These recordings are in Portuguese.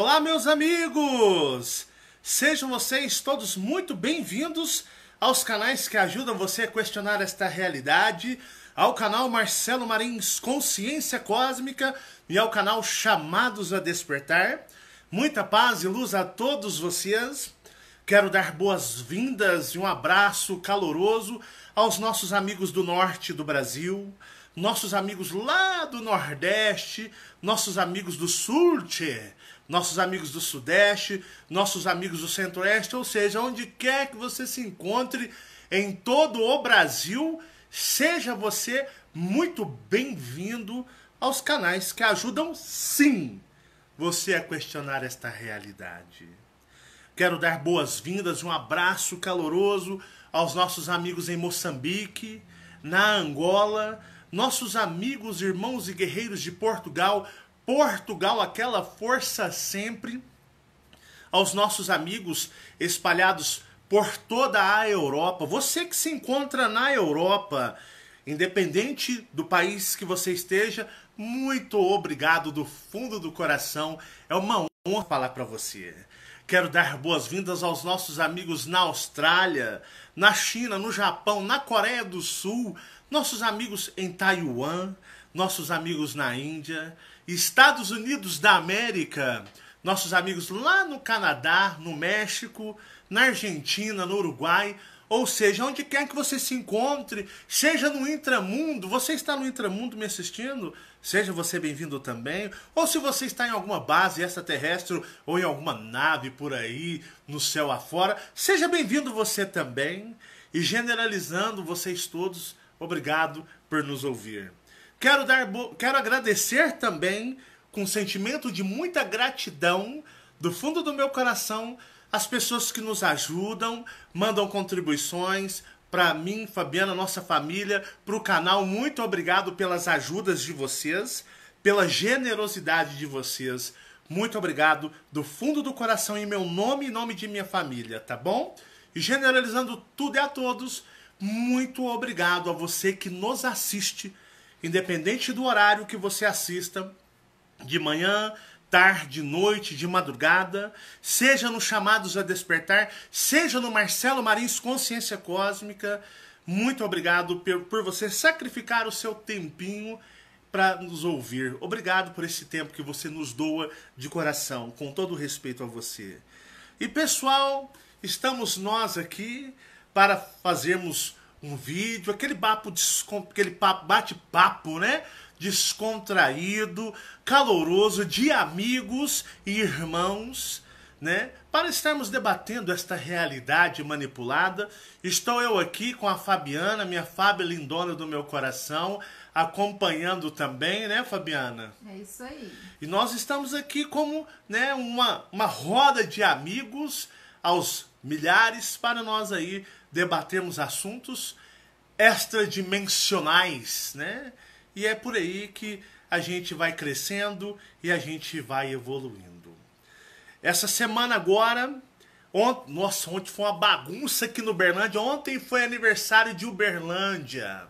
Olá, meus amigos! Sejam vocês todos muito bem-vindos aos canais que ajudam você a questionar esta realidade, ao canal Marcelo Marins Consciência Cósmica e ao canal Chamados a Despertar. Muita paz e luz a todos vocês. Quero dar boas-vindas e um abraço caloroso aos nossos amigos do norte do Brasil, nossos amigos lá do Nordeste, nossos amigos do Sul, tchê, nossos amigos do Sudeste, nossos amigos do Centro-Oeste, ou seja, onde quer que você se encontre em todo o Brasil, seja você muito bem-vindo aos canais que ajudam sim você a questionar esta realidade. Quero dar boas-vindas, um abraço caloroso aos nossos amigos em Moçambique, na Angola, nossos amigos, irmãos e guerreiros de Portugal, Portugal, aquela força sempre. Aos nossos amigos espalhados por toda a Europa. Você que se encontra na Europa, independente do país que você esteja, muito obrigado do fundo do coração. É uma honra falar para você. Quero dar boas-vindas aos nossos amigos na Austrália, na China, no Japão, na Coreia do Sul, nossos amigos em Taiwan, nossos amigos na Índia. Estados Unidos da América, nossos amigos lá no Canadá, no México, na Argentina, no Uruguai, ou seja, onde quer que você se encontre, seja no intramundo, você está no intramundo me assistindo, seja você bem-vindo também, ou se você está em alguma base extraterrestre ou em alguma nave por aí, no céu afora, seja bem-vindo você também. E generalizando vocês todos, obrigado por nos ouvir. Quero, dar quero agradecer também, com sentimento de muita gratidão, do fundo do meu coração, as pessoas que nos ajudam, mandam contribuições para mim, Fabiana, nossa família, para o canal. Muito obrigado pelas ajudas de vocês, pela generosidade de vocês. Muito obrigado do fundo do coração em meu nome e nome de minha família, tá bom? E generalizando tudo e a todos, muito obrigado a você que nos assiste independente do horário que você assista, de manhã, tarde, noite, de madrugada, seja no Chamados a Despertar, seja no Marcelo Marins Consciência Cósmica. Muito obrigado por, por você sacrificar o seu tempinho para nos ouvir. Obrigado por esse tempo que você nos doa de coração, com todo respeito a você. E pessoal, estamos nós aqui para fazermos um vídeo, aquele papo, aquele papo bate-papo, né? Descontraído, caloroso, de amigos e irmãos, né? Para estarmos debatendo esta realidade manipulada, estou eu aqui com a Fabiana, minha Fábia lindona do meu coração, acompanhando também, né, Fabiana? É isso aí. E nós estamos aqui como, né, uma, uma roda de amigos aos milhares para nós aí debatemos assuntos extradimensionais, né? E é por aí que a gente vai crescendo e a gente vai evoluindo. Essa semana agora, ont... nossa, ontem foi uma bagunça aqui no Uberlândia. Ontem foi aniversário de Uberlândia.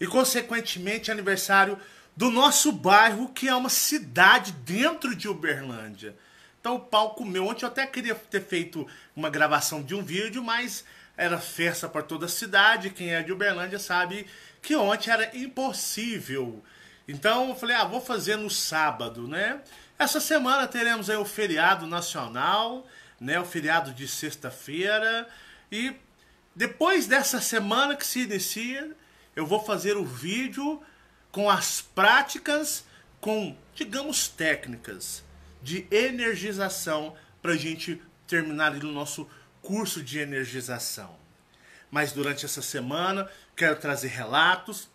E consequentemente aniversário do nosso bairro, que é uma cidade dentro de Uberlândia. Então o palco meu, ontem eu até queria ter feito uma gravação de um vídeo, mas era festa para toda a cidade. Quem é de Uberlândia sabe que ontem era impossível. Então eu falei, ah, vou fazer no sábado, né? Essa semana teremos aí o feriado nacional, né? O feriado de sexta-feira. E depois dessa semana que se inicia, eu vou fazer o vídeo com as práticas, com, digamos, técnicas de energização para a gente terminar ali no nosso curso de energização. Mas durante essa semana quero trazer relatos,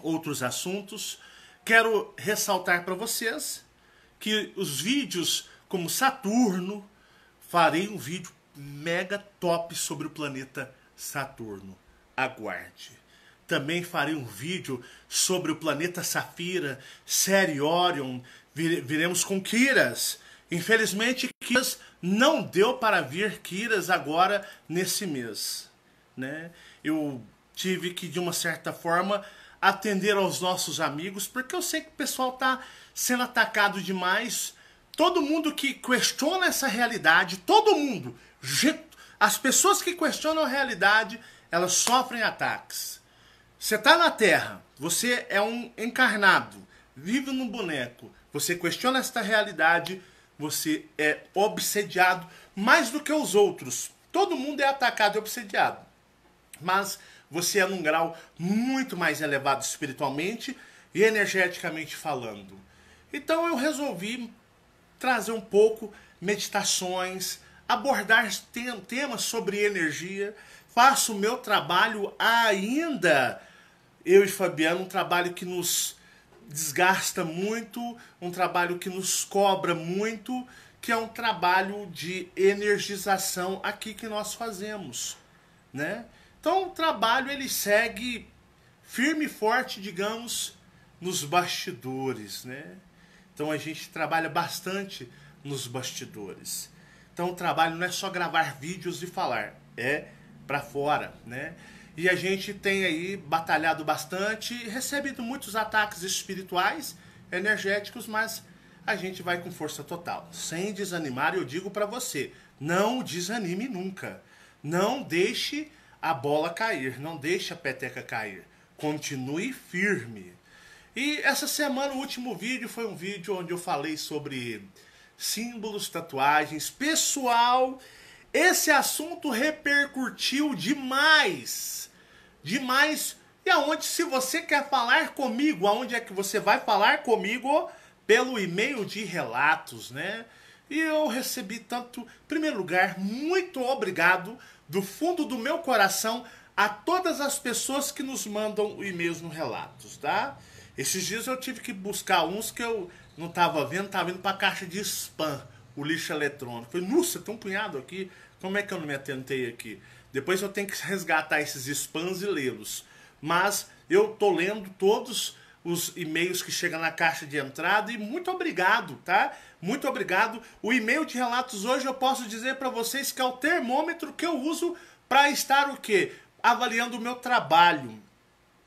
outros assuntos. Quero ressaltar para vocês que os vídeos como Saturno, farei um vídeo mega top sobre o planeta Saturno. Aguarde. Também farei um vídeo sobre o planeta Safira, Série Orion, viremos com Kiras Infelizmente, Kiras não deu para vir Kiras agora nesse mês. Né? Eu tive que, de uma certa forma, atender aos nossos amigos, porque eu sei que o pessoal está sendo atacado demais. Todo mundo que questiona essa realidade, todo mundo, as pessoas que questionam a realidade, elas sofrem ataques. Você está na Terra, você é um encarnado, vive num boneco, você questiona esta realidade você é obsediado mais do que os outros. Todo mundo é atacado e obsediado. Mas você é num grau muito mais elevado espiritualmente e energeticamente falando. Então eu resolvi trazer um pouco meditações, abordar temas sobre energia. Faço o meu trabalho ainda, eu e Fabiano, um trabalho que nos desgasta muito, um trabalho que nos cobra muito, que é um trabalho de energização aqui que nós fazemos, né? Então o trabalho ele segue firme e forte, digamos, nos bastidores, né? Então a gente trabalha bastante nos bastidores. Então o trabalho não é só gravar vídeos e falar, é para fora, né? E a gente tem aí batalhado bastante, recebido muitos ataques espirituais, energéticos, mas a gente vai com força total. Sem desanimar, eu digo para você, não desanime nunca. Não deixe a bola cair, não deixe a peteca cair. Continue firme. E essa semana o último vídeo foi um vídeo onde eu falei sobre símbolos, tatuagens, pessoal esse assunto repercutiu demais. Demais. E aonde, se você quer falar comigo, aonde é que você vai falar comigo? Pelo e-mail de relatos, né? E eu recebi tanto, em primeiro lugar, muito obrigado do fundo do meu coração a todas as pessoas que nos mandam e-mails no relatos, tá? Esses dias eu tive que buscar uns que eu não estava vendo, estava indo para a caixa de spam o lixo eletrônico. falei, nossa, tem um punhado aqui, como é que eu não me atentei aqui? Depois eu tenho que resgatar esses spams e lê-los. Mas eu tô lendo todos os e-mails que chegam na caixa de entrada e muito obrigado, tá? Muito obrigado. O e-mail de relatos hoje eu posso dizer para vocês que é o termômetro que eu uso para estar o quê? Avaliando o meu trabalho.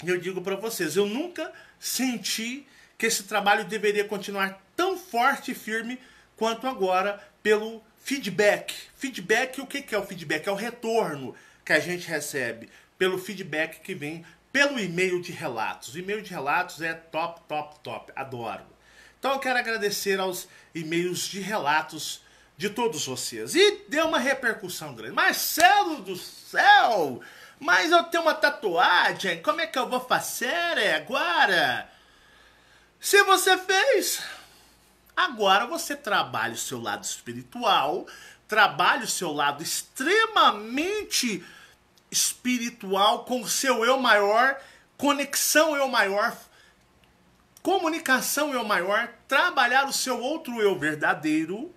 Eu digo para vocês, eu nunca senti que esse trabalho deveria continuar tão forte e firme quanto agora pelo feedback. Feedback, o que é o feedback? É o retorno que a gente recebe pelo feedback que vem pelo e-mail de relatos. O e-mail de relatos é top, top, top. Adoro. Então eu quero agradecer aos e-mails de relatos de todos vocês. E deu uma repercussão grande. Marcelo do céu! Mas eu tenho uma tatuagem, como é que eu vou fazer agora? Se você fez, Agora você trabalha o seu lado espiritual, trabalha o seu lado extremamente espiritual com o seu eu maior, conexão eu maior, comunicação eu maior, trabalhar o seu outro eu verdadeiro,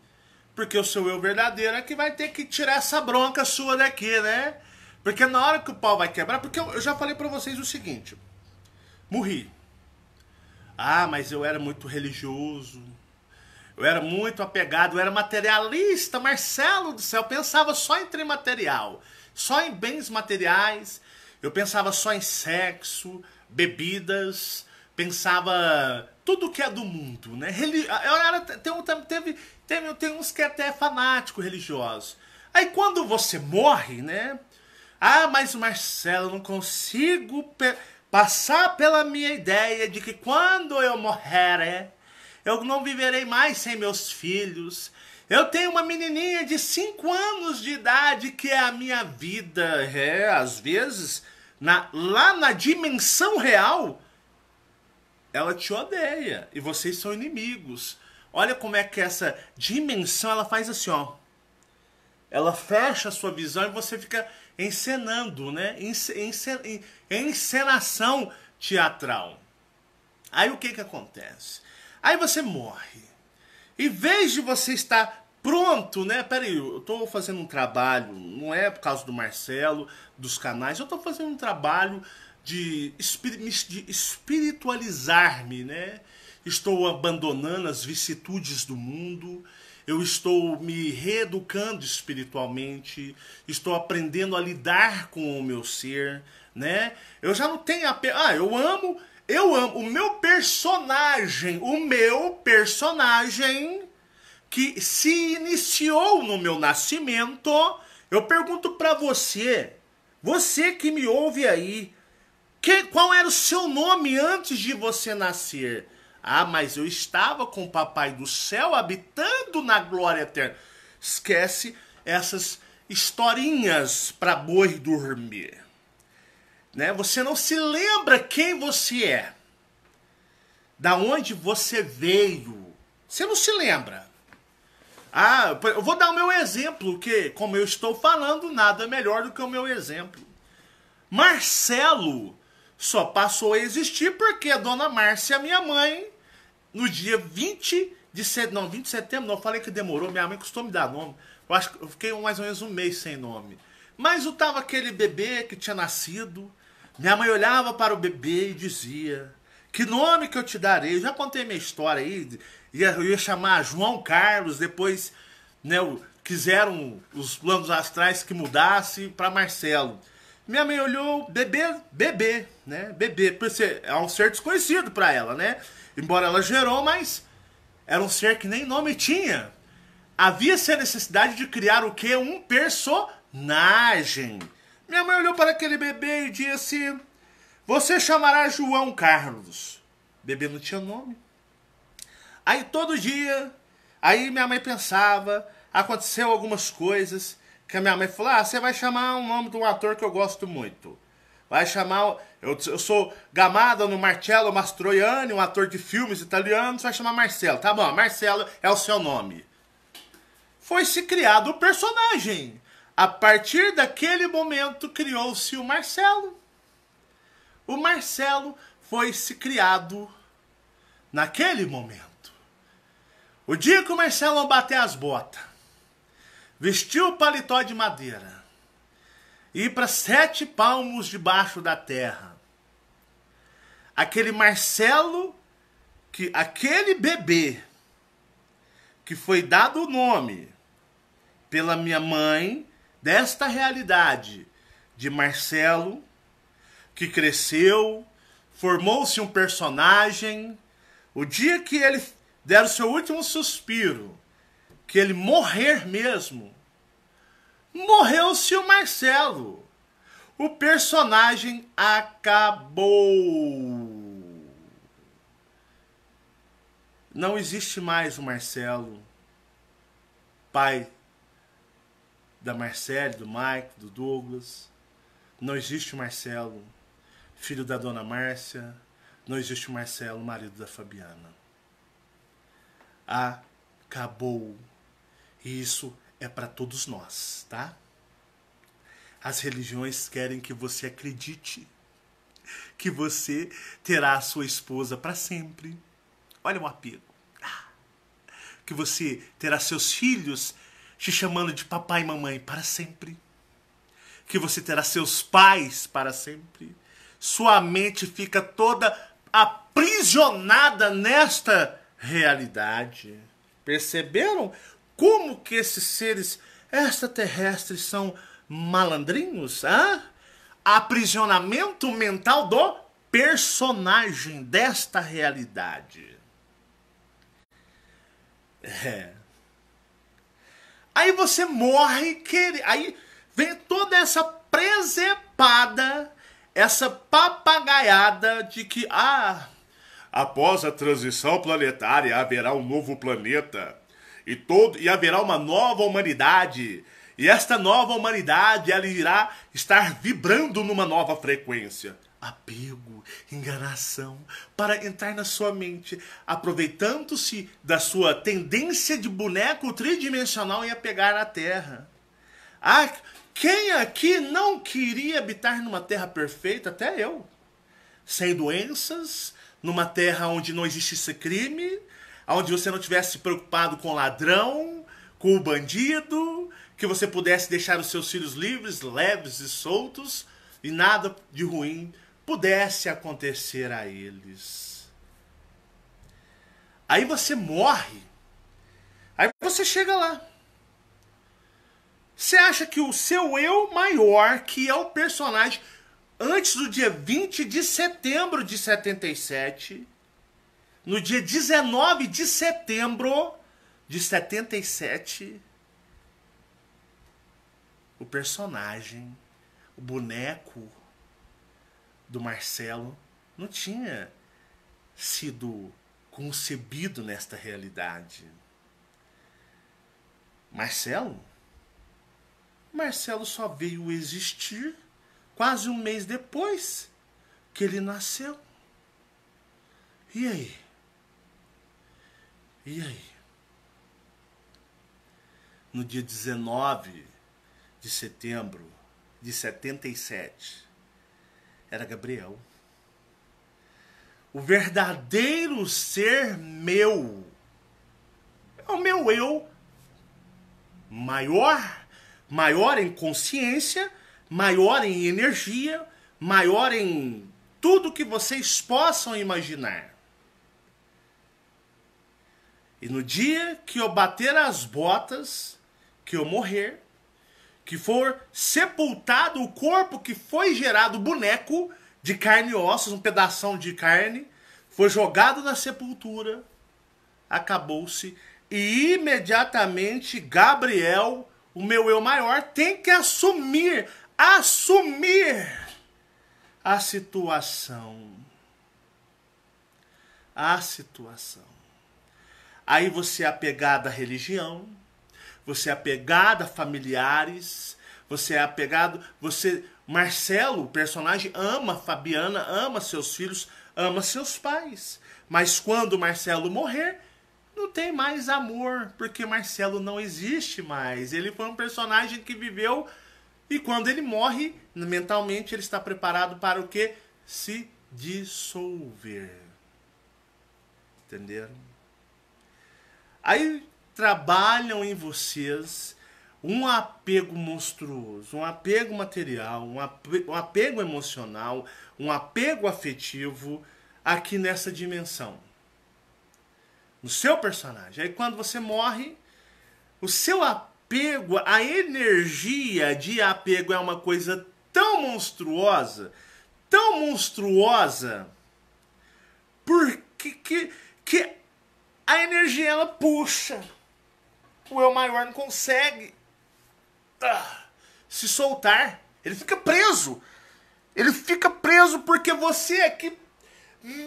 porque o seu eu verdadeiro é que vai ter que tirar essa bronca sua daqui, né? Porque na hora que o pau vai quebrar, porque eu, já falei para vocês o seguinte, morri. Ah, mas eu era muito religioso, eu era muito apegado, eu era materialista, Marcelo do céu, eu pensava só em trem material, só em bens materiais, eu pensava só em sexo, bebidas, pensava tudo que é do mundo, né? Eu era, tem, teve, teve, tem uns que é até fanático religioso. Aí quando você morre, né? Ah, mas Marcelo, não consigo passar pela minha ideia de que quando eu morrer, eu não viverei mais sem meus filhos. Eu tenho uma menininha de 5 anos de idade que é a minha vida. É, às vezes, na, lá na dimensão real, ela te odeia e vocês são inimigos. Olha como é que essa dimensão ela faz assim, ó. Ela fecha a sua visão e você fica encenando, né? Encenação teatral. Aí o que que acontece? Aí você morre. Em vez de você estar pronto, né? Peraí, eu estou fazendo um trabalho, não é por causa do Marcelo, dos canais, eu estou fazendo um trabalho de, de espiritualizar-me, né? Estou abandonando as vicissitudes do mundo, eu estou me reeducando espiritualmente, estou aprendendo a lidar com o meu ser, né? Eu já não tenho apego. Ah, eu amo eu amo o meu personagem, o meu personagem que se iniciou no meu nascimento. Eu pergunto para você, você que me ouve aí, que, qual era o seu nome antes de você nascer? Ah, mas eu estava com o Papai do Céu habitando na glória eterna. Esquece essas historinhas para boi dormir. Né? Você não se lembra quem você é, da onde você veio. Você não se lembra. Ah, eu vou dar o meu exemplo, que como eu estou falando, nada melhor do que o meu exemplo. Marcelo só passou a existir porque a dona Márcia, minha mãe, no dia 20 de setembro, não, 20 de setembro, não, falei que demorou, minha mãe costuma me dar nome. Eu acho que eu fiquei mais ou menos um mês sem nome. Mas eu tava aquele bebê que tinha nascido, minha mãe olhava para o bebê e dizia: Que nome que eu te darei? Eu já contei minha história aí. Ia, ia chamar João Carlos, depois né, quiseram os planos astrais que mudasse para Marcelo. Minha mãe olhou, bebê, bebê, né? Bebê, por ser, é um ser desconhecido para ela, né? Embora ela gerou, mas era um ser que nem nome tinha. Havia-se a necessidade de criar o que? Um personagem. Minha mãe olhou para aquele bebê e disse: Você chamará João Carlos. bebê não tinha nome. Aí todo dia, aí minha mãe pensava, aconteceu algumas coisas que a minha mãe falou: Ah, você vai chamar o nome de um ator que eu gosto muito. Vai chamar. Eu, eu sou gamada no Marcello Mastroianni, um ator de filmes italianos. Vai chamar Marcelo. Tá bom, Marcelo é o seu nome. Foi se criado o personagem. A partir daquele momento criou-se o Marcelo. O Marcelo foi se criado naquele momento. O dia que o Marcelo bater as botas, vestiu o paletó de madeira e ir para sete palmos debaixo da terra, aquele Marcelo, que aquele bebê que foi dado o nome pela minha mãe desta realidade de Marcelo, que cresceu, formou-se um personagem, o dia que ele der o seu último suspiro, que ele morrer mesmo, morreu-se o Marcelo. O personagem acabou. Não existe mais o Marcelo, pai da Marcele, do Mike, do Douglas. Não existe o Marcelo, filho da dona Márcia. Não existe o Marcelo, marido da Fabiana. Acabou. E isso é para todos nós, tá? As religiões querem que você acredite que você terá a sua esposa para sempre. Olha o apego. Ah. Que você terá seus filhos te chamando de papai e mamãe para sempre, que você terá seus pais para sempre, sua mente fica toda aprisionada nesta realidade. Perceberam como que esses seres extraterrestres são malandrinhos? Ah? Aprisionamento mental do personagem desta realidade. É. Aí você morre querendo. Aí vem toda essa presepada, essa papagaiada de que, ah, após a transição planetária haverá um novo planeta e, todo, e haverá uma nova humanidade. E esta nova humanidade ela irá estar vibrando numa nova frequência. Apego enganação, para entrar na sua mente, aproveitando-se da sua tendência de boneco tridimensional e apegar à a terra. Ah, quem aqui não queria habitar numa terra perfeita? Até eu. Sem doenças, numa terra onde não existisse crime, onde você não tivesse preocupado com ladrão, com o bandido, que você pudesse deixar os seus filhos livres, leves e soltos, e nada de ruim pudesse acontecer a eles. Aí você morre. Aí você chega lá. Você acha que o seu eu maior, que é o personagem antes do dia 20 de setembro de 77, no dia 19 de setembro de 77, o personagem, o boneco, do Marcelo não tinha sido concebido nesta realidade. Marcelo? Marcelo só veio existir quase um mês depois que ele nasceu. E aí? E aí? No dia 19 de setembro de 77, era Gabriel. O verdadeiro ser meu é o meu eu maior, maior em consciência, maior em energia, maior em tudo que vocês possam imaginar. E no dia que eu bater as botas, que eu morrer, que for sepultado o corpo que foi gerado, boneco de carne e ossos, um pedaço de carne, foi jogado na sepultura, acabou-se. E imediatamente Gabriel, o meu eu maior, tem que assumir, assumir a situação. A situação. Aí você é apegado à religião, você é apegado a familiares, você é apegado, você Marcelo, o personagem ama Fabiana, ama seus filhos, ama seus pais. Mas quando Marcelo morrer, não tem mais amor, porque Marcelo não existe mais. Ele foi um personagem que viveu e quando ele morre, mentalmente ele está preparado para o que? Se dissolver. Entenderam? Aí trabalham em vocês um apego monstruoso, um apego material, um apego, um apego emocional, um apego afetivo aqui nessa dimensão. No seu personagem. Aí quando você morre, o seu apego, a energia de apego é uma coisa tão monstruosa, tão monstruosa, porque que, que a energia ela puxa o El Maior não consegue ah, se soltar. Ele fica preso. Ele fica preso porque você aqui, é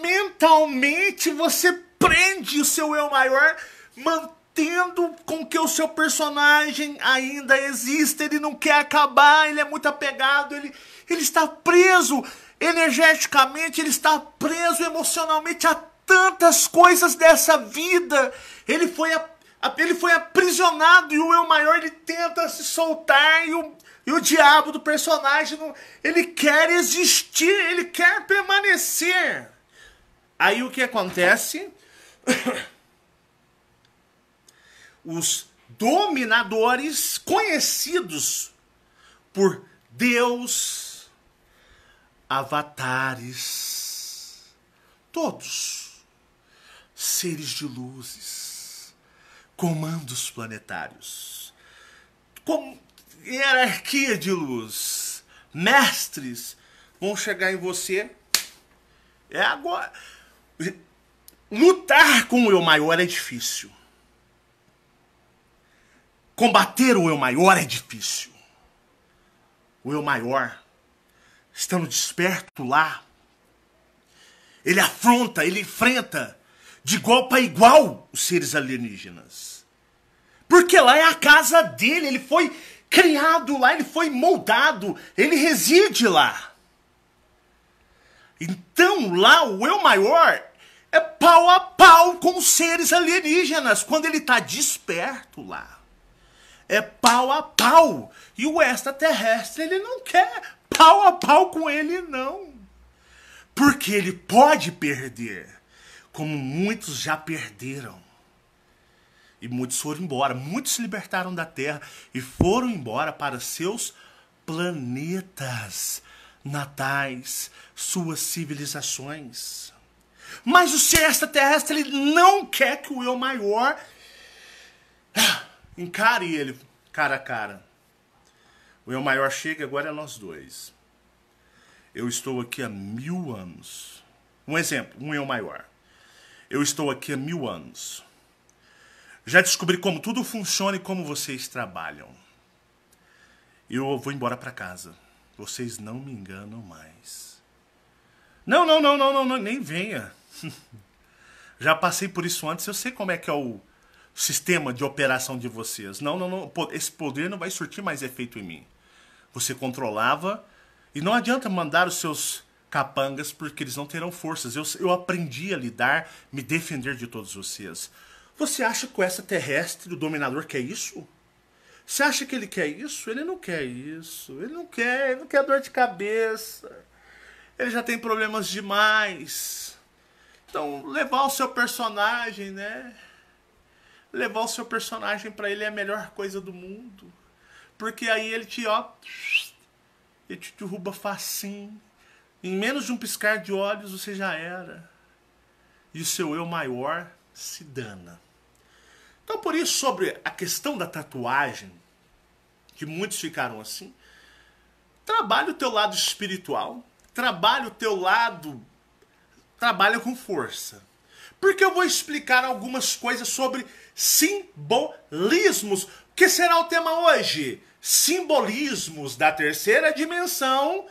mentalmente, você prende o seu Eu Maior, mantendo com que o seu personagem ainda exista. Ele não quer acabar, ele é muito apegado, ele, ele está preso energeticamente, ele está preso emocionalmente a tantas coisas dessa vida. Ele foi apegado ele foi aprisionado e o eu maior ele tenta se soltar e o, e o diabo do personagem não, ele quer existir, ele quer permanecer. Aí o que acontece? Os dominadores conhecidos por Deus, avatares, todos seres de luzes comandos planetários, com hierarquia de luz, mestres vão chegar em você. É agora. Lutar com o eu maior é difícil. Combater o eu maior é difícil. O eu maior, estando desperto lá, ele afronta, ele enfrenta de igual para igual os seres alienígenas. Porque lá é a casa dele, ele foi criado lá, ele foi moldado, ele reside lá. Então lá o eu maior é pau a pau com os seres alienígenas quando ele está desperto lá. É pau a pau. E o extraterrestre ele não quer pau a pau com ele não. Porque ele pode perder como muitos já perderam. E muitos foram embora, muitos se libertaram da terra e foram embora para seus planetas natais, suas civilizações. Mas o ser extraterrestre ele não quer que o eu maior ah, encare ele cara a cara. O eu maior chega, agora é nós dois. Eu estou aqui há mil anos. Um exemplo, um eu maior. Eu estou aqui há mil anos. Já descobri como tudo funciona e como vocês trabalham. Eu vou embora para casa. Vocês não me enganam mais. Não, não, não, não, não, nem venha. Já passei por isso antes, eu sei como é que é o sistema de operação de vocês. Não, não, não, esse poder não vai surtir mais efeito em mim. Você controlava e não adianta mandar os seus capangas porque eles não terão forças. Eu, eu aprendi a lidar, me defender de todos vocês. Você acha que o extraterrestre, o dominador, quer isso? Você acha que ele quer isso? Ele não quer isso. Ele não quer, ele não quer dor de cabeça. Ele já tem problemas demais. Então, levar o seu personagem, né? Levar o seu personagem para ele é a melhor coisa do mundo. Porque aí ele te, ó, ele te derruba facinho. Em menos de um piscar de olhos você já era. E o seu eu maior se dana. Então, por isso, sobre a questão da tatuagem, que muitos ficaram assim, trabalha o teu lado espiritual, trabalha o teu lado. Trabalha com força. Porque eu vou explicar algumas coisas sobre simbolismos, que será o tema hoje. Simbolismos da terceira dimensão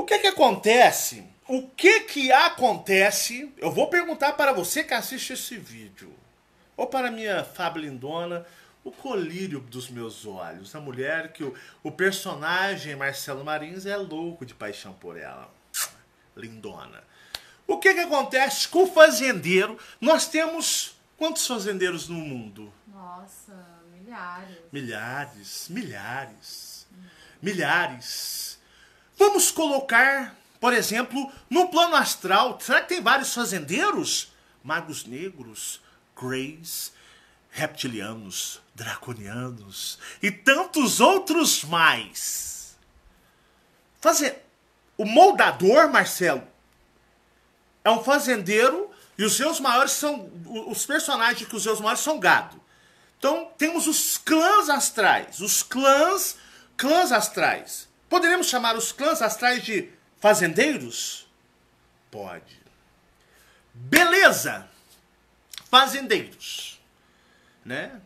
o que que acontece? O que que acontece? Eu vou perguntar para você que assiste esse vídeo, ou para minha Fablindona, o colírio dos meus olhos, a mulher que o, o personagem Marcelo Marins é louco de paixão por ela. Lindona. O que que acontece com o fazendeiro? Nós temos quantos fazendeiros no mundo? Nossa, milhares. Milhares, milhares. Milhares. Vamos colocar, por exemplo, no plano astral, será que tem vários fazendeiros? Magos negros, greys, reptilianos, draconianos e tantos outros mais. Fazer o moldador, Marcelo, é um fazendeiro e os seus maiores são os personagens que os seus maiores são gado. Então temos os clãs astrais, os clãs, clãs astrais. Poderemos chamar os clãs astrais de fazendeiros? Pode. Beleza! Fazendeiros. Né?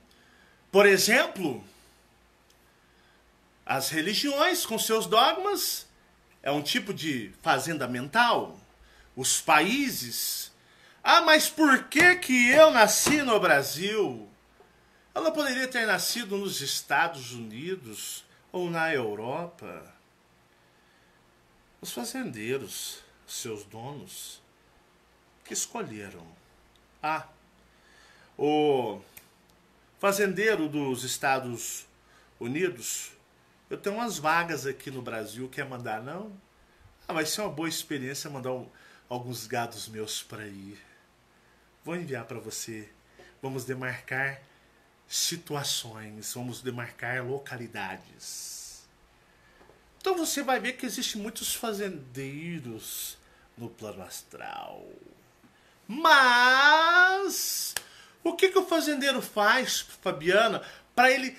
Por exemplo, as religiões com seus dogmas é um tipo de fazenda mental. Os países. Ah, mas por que, que eu nasci no Brasil? Ela poderia ter nascido nos Estados Unidos ou na Europa. Os fazendeiros, seus donos, que escolheram. Ah, o fazendeiro dos Estados Unidos, eu tenho umas vagas aqui no Brasil, quer mandar não? Ah, vai ser uma boa experiência mandar um, alguns gados meus para ir. Vou enviar para você. Vamos demarcar situações, vamos demarcar localidades. Então você vai ver que existe muitos fazendeiros no plano astral. Mas o que, que o fazendeiro faz, Fabiana, para ele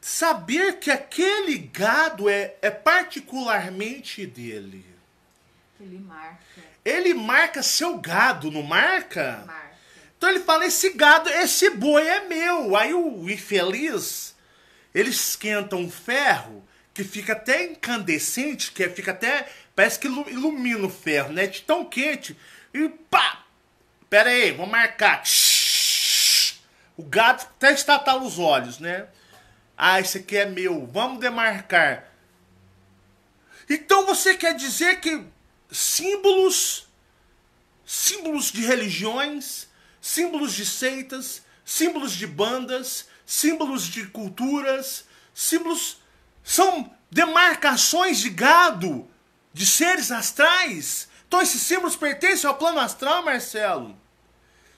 saber que aquele gado é, é particularmente dele? Ele marca. Ele marca seu gado, não marca? marca? Então ele fala: esse gado, esse boi é meu. Aí o infeliz, ele esquenta um ferro que fica até incandescente, que fica até. Parece que ilumina o ferro, né? De tão quente. E pá! Pera aí, vou marcar. O gato até estatal os olhos, né? Ah, esse aqui é meu. Vamos demarcar. Então você quer dizer que símbolos, símbolos de religiões, símbolos de seitas, símbolos de bandas, símbolos de culturas, símbolos são demarcações de gado, de seres astrais. Então esses símbolos pertencem ao plano astral, Marcelo.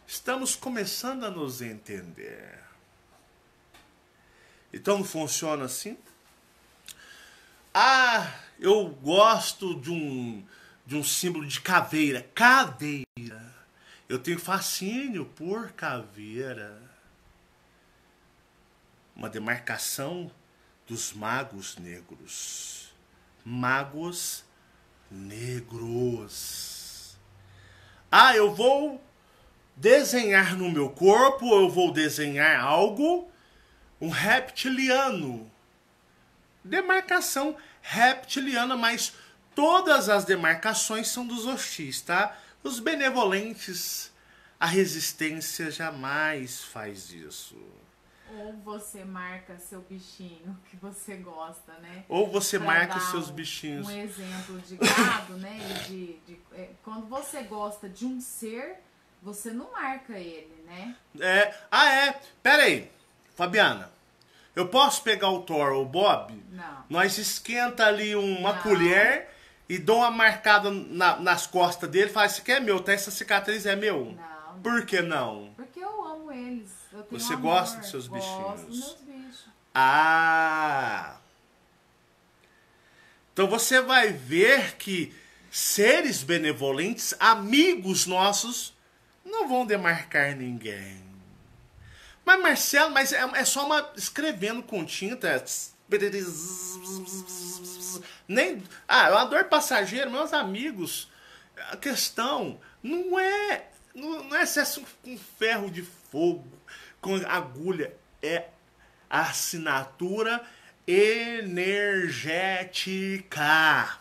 Estamos começando a nos entender. Então não funciona assim? Ah, eu gosto de um de um símbolo de caveira. Caveira. Eu tenho fascínio por caveira. Uma demarcação dos magos negros. Magos negros. Ah, eu vou desenhar no meu corpo, eu vou desenhar algo, um reptiliano. Demarcação reptiliana, mas todas as demarcações são dos hostis, tá? Os benevolentes, a resistência jamais faz isso. Ou você marca seu bichinho que você gosta, né? Ou você pra marca os seus bichinhos. Um exemplo de gado, né? De, de, é, quando você gosta de um ser, você não marca ele, né? É. Ah, é. Pera aí, Fabiana. Eu posso pegar o Thor ou o Bob? Não. Nós esquenta ali uma não. colher e dou uma marcada na, nas costas dele e fala, esse aqui é meu, tá? Essa cicatriz é meu. Não. Por que não? Porque eu amo eles. Você amor, gosta dos seus bichinhos. Bichos. Ah! Então você vai ver que seres benevolentes, amigos nossos, não vão demarcar ninguém. Mas Marcelo, mas é, é só uma escrevendo com tinta. Nem, ah, uma dor passageira. meus amigos. A questão não é não, não é excesso é com ferro de fogo com agulha. É assinatura energética.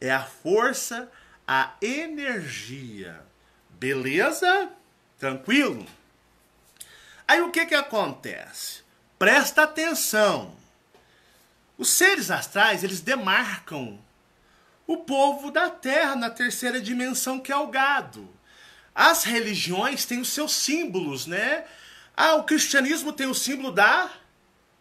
É a força, a energia. Beleza? Tranquilo? Aí o que que acontece? Presta atenção. Os seres astrais, eles demarcam o povo da terra na terceira dimensão que é o gado. As religiões têm os seus símbolos, né? Ah, o cristianismo tem o símbolo da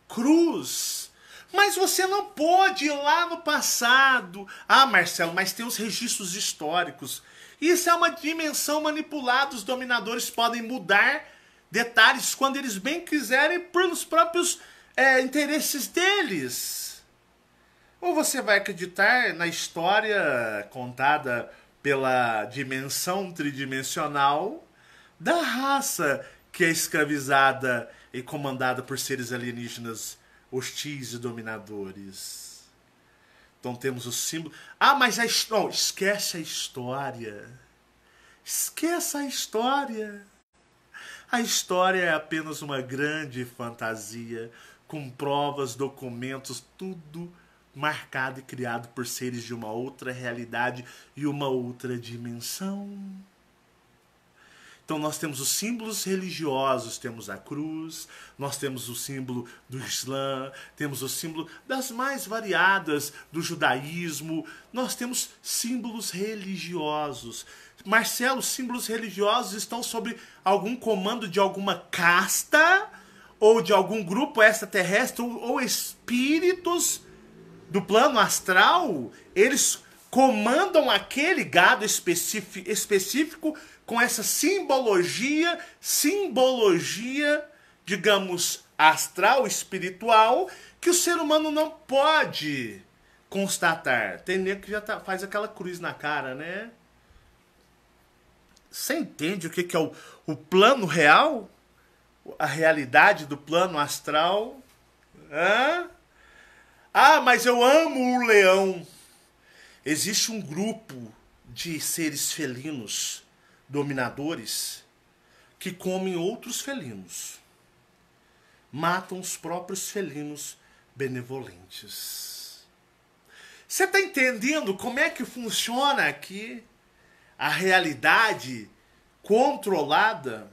cruz. Mas você não pode ir lá no passado. Ah, Marcelo, mas tem os registros históricos. Isso é uma dimensão manipulada. Os dominadores podem mudar detalhes quando eles bem quiserem pelos próprios é, interesses deles. Ou você vai acreditar na história contada pela dimensão tridimensional da raça que é escravizada e comandada por seres alienígenas hostis e dominadores. Então temos o símbolo. Ah, mas a história. Oh, esquece a história. Esqueça a história. A história é apenas uma grande fantasia com provas, documentos, tudo marcado e criado por seres de uma outra realidade e uma outra dimensão. Então nós temos os símbolos religiosos, temos a cruz, nós temos o símbolo do Islã, temos o símbolo das mais variadas do judaísmo, nós temos símbolos religiosos. Marcelo, símbolos religiosos estão sobre algum comando de alguma casta ou de algum grupo extraterrestre ou, ou espíritos do plano astral, eles comandam aquele gado específico com essa simbologia, simbologia, digamos, astral, espiritual, que o ser humano não pode constatar. Tem nem que já tá, faz aquela cruz na cara, né? Você entende o que, que é o, o plano real? A realidade do plano astral? Hã? Ah, mas eu amo o leão. Existe um grupo de seres felinos dominadores que comem outros felinos. Matam os próprios felinos benevolentes. Você está entendendo como é que funciona aqui a realidade controlada?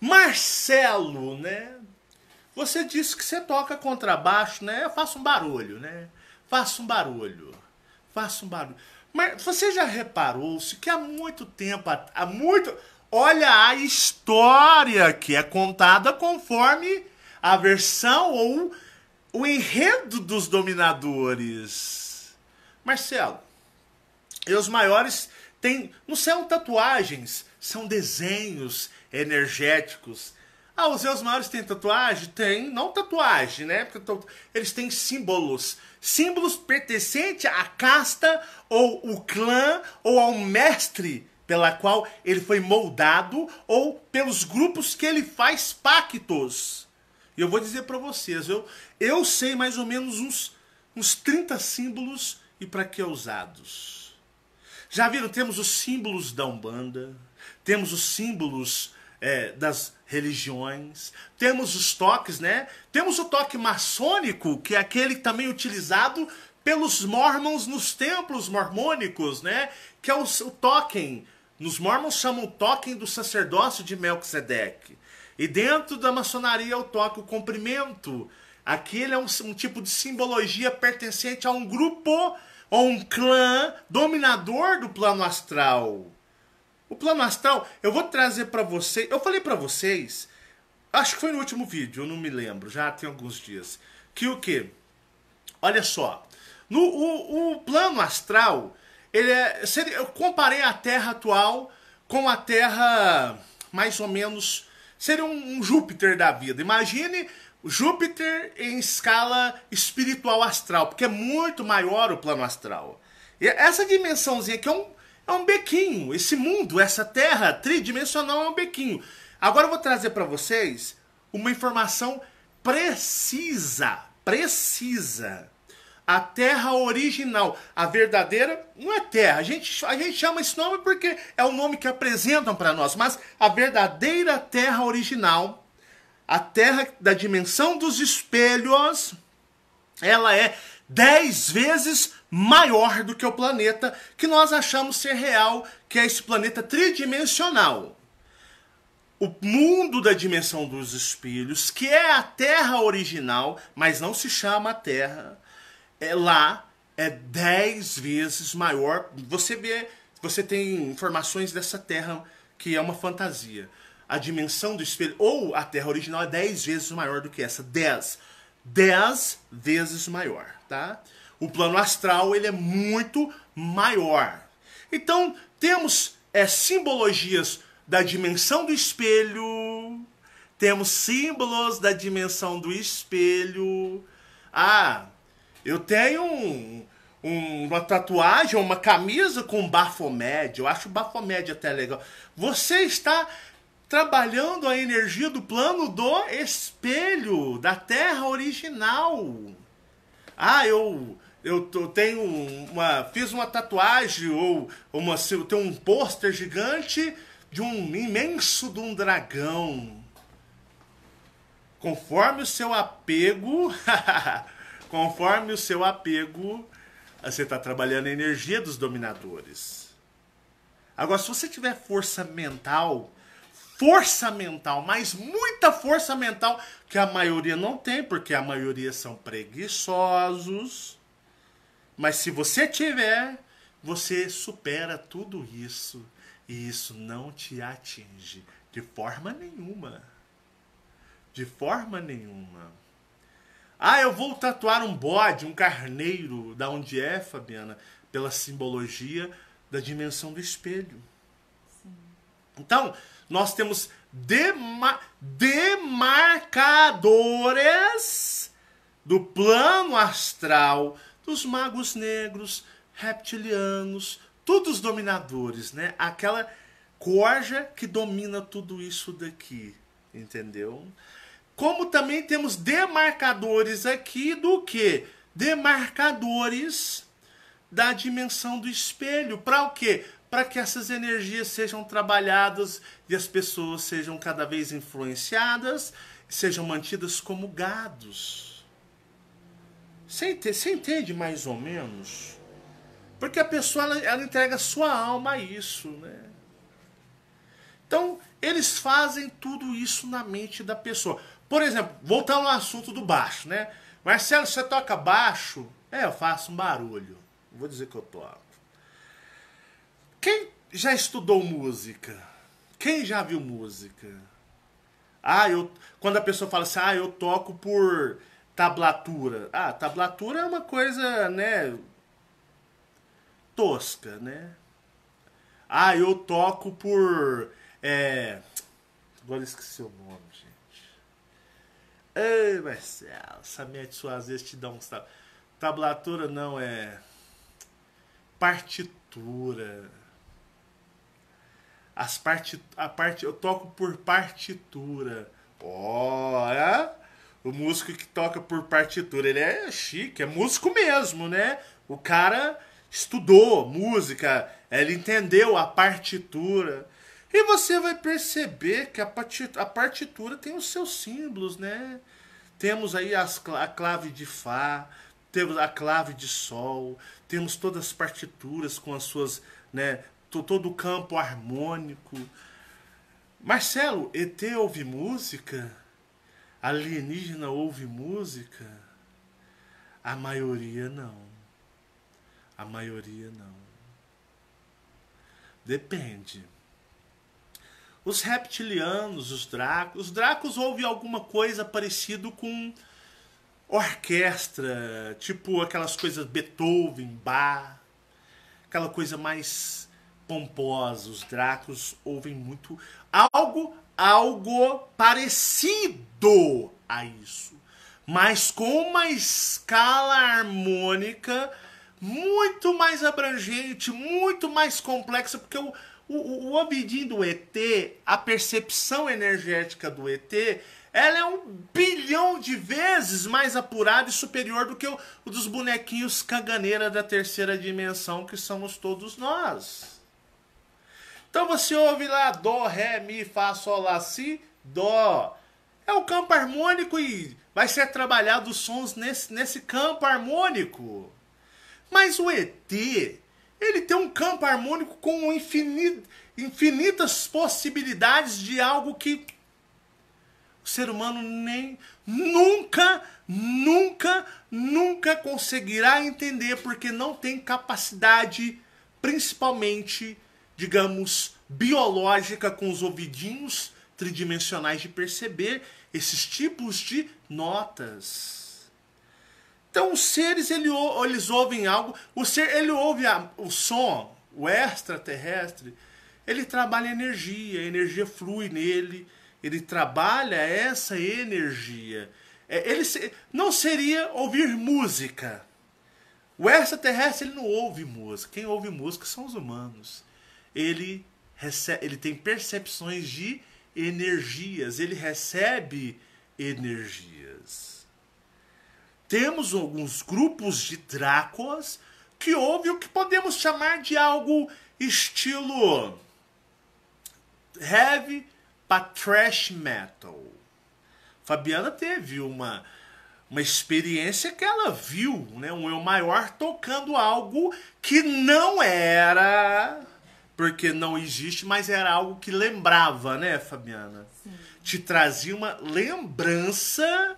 Marcelo, né? Você disse que você toca contrabaixo, né? Faça um barulho, né? Faça um barulho. Faça um barulho. Mas você já reparou-se que há muito tempo, há muito. Olha a história que é contada conforme a versão ou o enredo dos dominadores. Marcelo, e os maiores têm. Não são tatuagens, são desenhos energéticos ah, os Zeus maiores têm tatuagem? Tem. Não tatuagem, né? Porque tô... eles têm símbolos. Símbolos pertencentes à casta, ou o clã, ou ao mestre pela qual ele foi moldado, ou pelos grupos que ele faz pactos. E eu vou dizer para vocês, eu, eu sei mais ou menos uns, uns 30 símbolos e para que usados. Já viram? Temos os símbolos da Umbanda, temos os símbolos é, das religiões, temos os toques, né? Temos o toque maçônico, que é aquele também utilizado pelos mormons nos templos mormônicos, né? Que é o, o token. Nos mormons chamam o token do sacerdócio de Melquisedeque. E dentro da maçonaria o toque, o cumprimento. Aquele é um, um tipo de simbologia pertencente a um grupo ou um clã dominador do plano astral. O plano astral, eu vou trazer para vocês. Eu falei para vocês, acho que foi no último vídeo, eu não me lembro, já tem alguns dias, que o que? Olha só, no o, o plano astral, ele é, seria, eu comparei a Terra atual com a Terra mais ou menos seria um, um Júpiter da vida. Imagine Júpiter em escala espiritual astral, porque é muito maior o plano astral. E essa dimensãozinha que é um é um bequinho. Esse mundo, essa terra tridimensional é um bequinho. Agora eu vou trazer para vocês uma informação precisa, precisa. A terra original, a verdadeira, não é terra. A gente, a gente chama esse nome porque é o nome que apresentam para nós, mas a verdadeira terra original, a terra da dimensão dos espelhos, ela é 10 vezes maior do que o planeta que nós achamos ser real, que é esse planeta tridimensional. O mundo da dimensão dos espelhos, que é a Terra original, mas não se chama Terra, é lá é 10 vezes maior. Você vê, você tem informações dessa Terra que é uma fantasia. A dimensão do espelho, ou a Terra original, é 10 vezes maior do que essa. 10. 10 vezes maior tá? O plano astral ele é muito maior. Então temos é, simbologias da dimensão do espelho, temos símbolos da dimensão do espelho. Ah, eu tenho um, um, uma tatuagem, uma camisa com Baphomet. Eu acho Baphomet até legal. Você está trabalhando a energia do plano do espelho, da terra original. Ah, eu eu, tenho uma fiz uma tatuagem ou uma se eu tenho um pôster gigante de um imenso de um dragão. Conforme o seu apego, conforme o seu apego, você está trabalhando a energia dos dominadores. Agora, se você tiver força mental, força mental, mas muita força mental que a maioria não tem, porque a maioria são preguiçosos. Mas se você tiver, você supera tudo isso e isso não te atinge de forma nenhuma. De forma nenhuma. Ah, eu vou tatuar um bode, um carneiro, da onde é, Fabiana, pela simbologia da dimensão do espelho. Sim. Então, nós temos dema demarcadores do plano astral dos magos negros, reptilianos, todos dominadores, né? Aquela corja que domina tudo isso daqui, entendeu? Como também temos demarcadores aqui do que? Demarcadores da dimensão do espelho. Para o quê? para que essas energias sejam trabalhadas e as pessoas sejam cada vez influenciadas, sejam mantidas como gados. Você entende, você entende mais ou menos? Porque a pessoa ela, ela entrega sua alma a isso, né? Então, eles fazem tudo isso na mente da pessoa. Por exemplo, voltando ao assunto do baixo, né? Marcelo, você toca baixo? É, eu faço um barulho. Vou dizer que eu toco. Quem já estudou música? Quem já viu música? Ah, eu quando a pessoa fala assim: "Ah, eu toco por tablatura". Ah, tablatura é uma coisa, né, tosca, né? Ah, eu toco por é agora esqueci o nome, gente. Ei, Marcelo, Samete Soares te dá um tablatura não é partitura. As parti, a parte, eu toco por partitura. Olha! O músico que toca por partitura, ele é chique, é músico mesmo, né? O cara estudou música, ele entendeu a partitura. E você vai perceber que a partitura, a partitura tem os seus símbolos, né? Temos aí as, a clave de Fá, temos a clave de Sol, temos todas as partituras com as suas né, todo o campo harmônico. Marcelo, ET ouve música? Alienígena ouve música? A maioria não. A maioria não. Depende. Os reptilianos, os dracos. Os dracos ouvem alguma coisa parecido com orquestra, tipo aquelas coisas Beethoven, Bach, aquela coisa mais pomposos, Dracos ouvem muito algo, algo parecido a isso, mas com uma escala harmônica muito mais abrangente, muito mais complexa, porque o, o, o Obidim do ET, a percepção energética do ET, ela é um bilhão de vezes mais apurada e superior do que o, o dos bonequinhos caganeira da terceira dimensão que somos todos nós. Então você ouve lá Dó, Ré, Mi, Fá, Sol, Lá, Si, Dó. É o campo harmônico e vai ser trabalhado os sons nesse, nesse campo harmônico. Mas o ET, ele tem um campo harmônico com infinito, infinitas possibilidades de algo que o ser humano nem nunca, nunca, nunca conseguirá entender porque não tem capacidade, principalmente digamos, biológica com os ouvidinhos tridimensionais de perceber esses tipos de notas. Então os seres ele, eles ouvem algo, o ser ele ouve a, o som, o extraterrestre, ele trabalha energia, a energia flui nele, ele trabalha essa energia. É, ele se, não seria ouvir música. O extraterrestre ele não ouve música. Quem ouve música são os humanos ele, recebe, ele tem percepções de energias, ele recebe energias. Temos alguns grupos de Dráculas que houve o que podemos chamar de algo estilo heavy para trash metal. Fabiana teve uma uma experiência que ela viu, né, um eu maior tocando algo que não era porque não existe, mas era algo que lembrava, né, Fabiana? Sim. Te trazia uma lembrança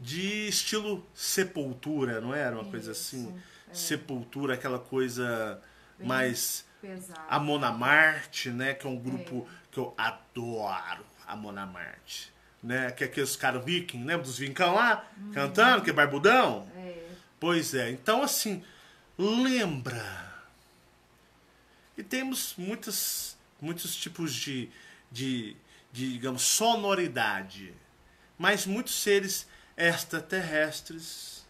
de estilo sepultura, não era? Uma Isso, coisa assim. É. Sepultura, aquela coisa Bem mais. Pesada. A Monamarte, né? Que é um grupo é. que eu adoro, a Monamarte. Né? Que é aqueles caras viking, lembra né, dos vincão lá? Hum. Cantando, que é barbudão? É. Pois é. Então, assim, lembra e temos muitas, muitos tipos de, de, de, digamos, sonoridade. Mas muitos seres extraterrestres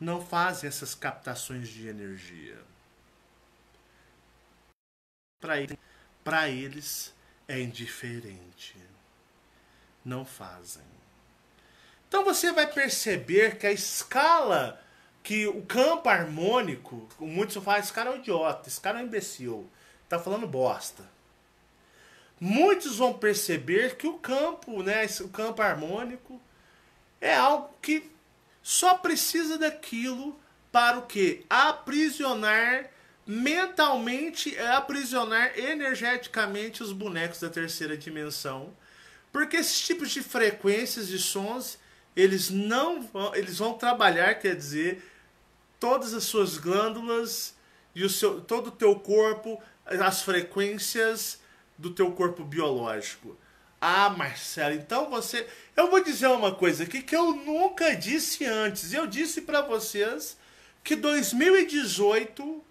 não fazem essas captações de energia. Para eles, eles é indiferente. Não fazem. Então você vai perceber que a escala que o campo harmônico, muitos falam, esse cara é um idiota, esse cara é um imbecil, tá falando bosta. Muitos vão perceber que o campo, né, o campo harmônico é algo que só precisa daquilo para o que? Aprisionar mentalmente, é aprisionar energeticamente os bonecos da terceira dimensão. Porque esses tipos de frequências de sons, eles não vão, eles vão trabalhar, quer dizer, todas as suas glândulas e o seu, todo o teu corpo, as frequências do teu corpo biológico. Ah, Marcelo, então você. Eu vou dizer uma coisa aqui que eu nunca disse antes. Eu disse para vocês que 2018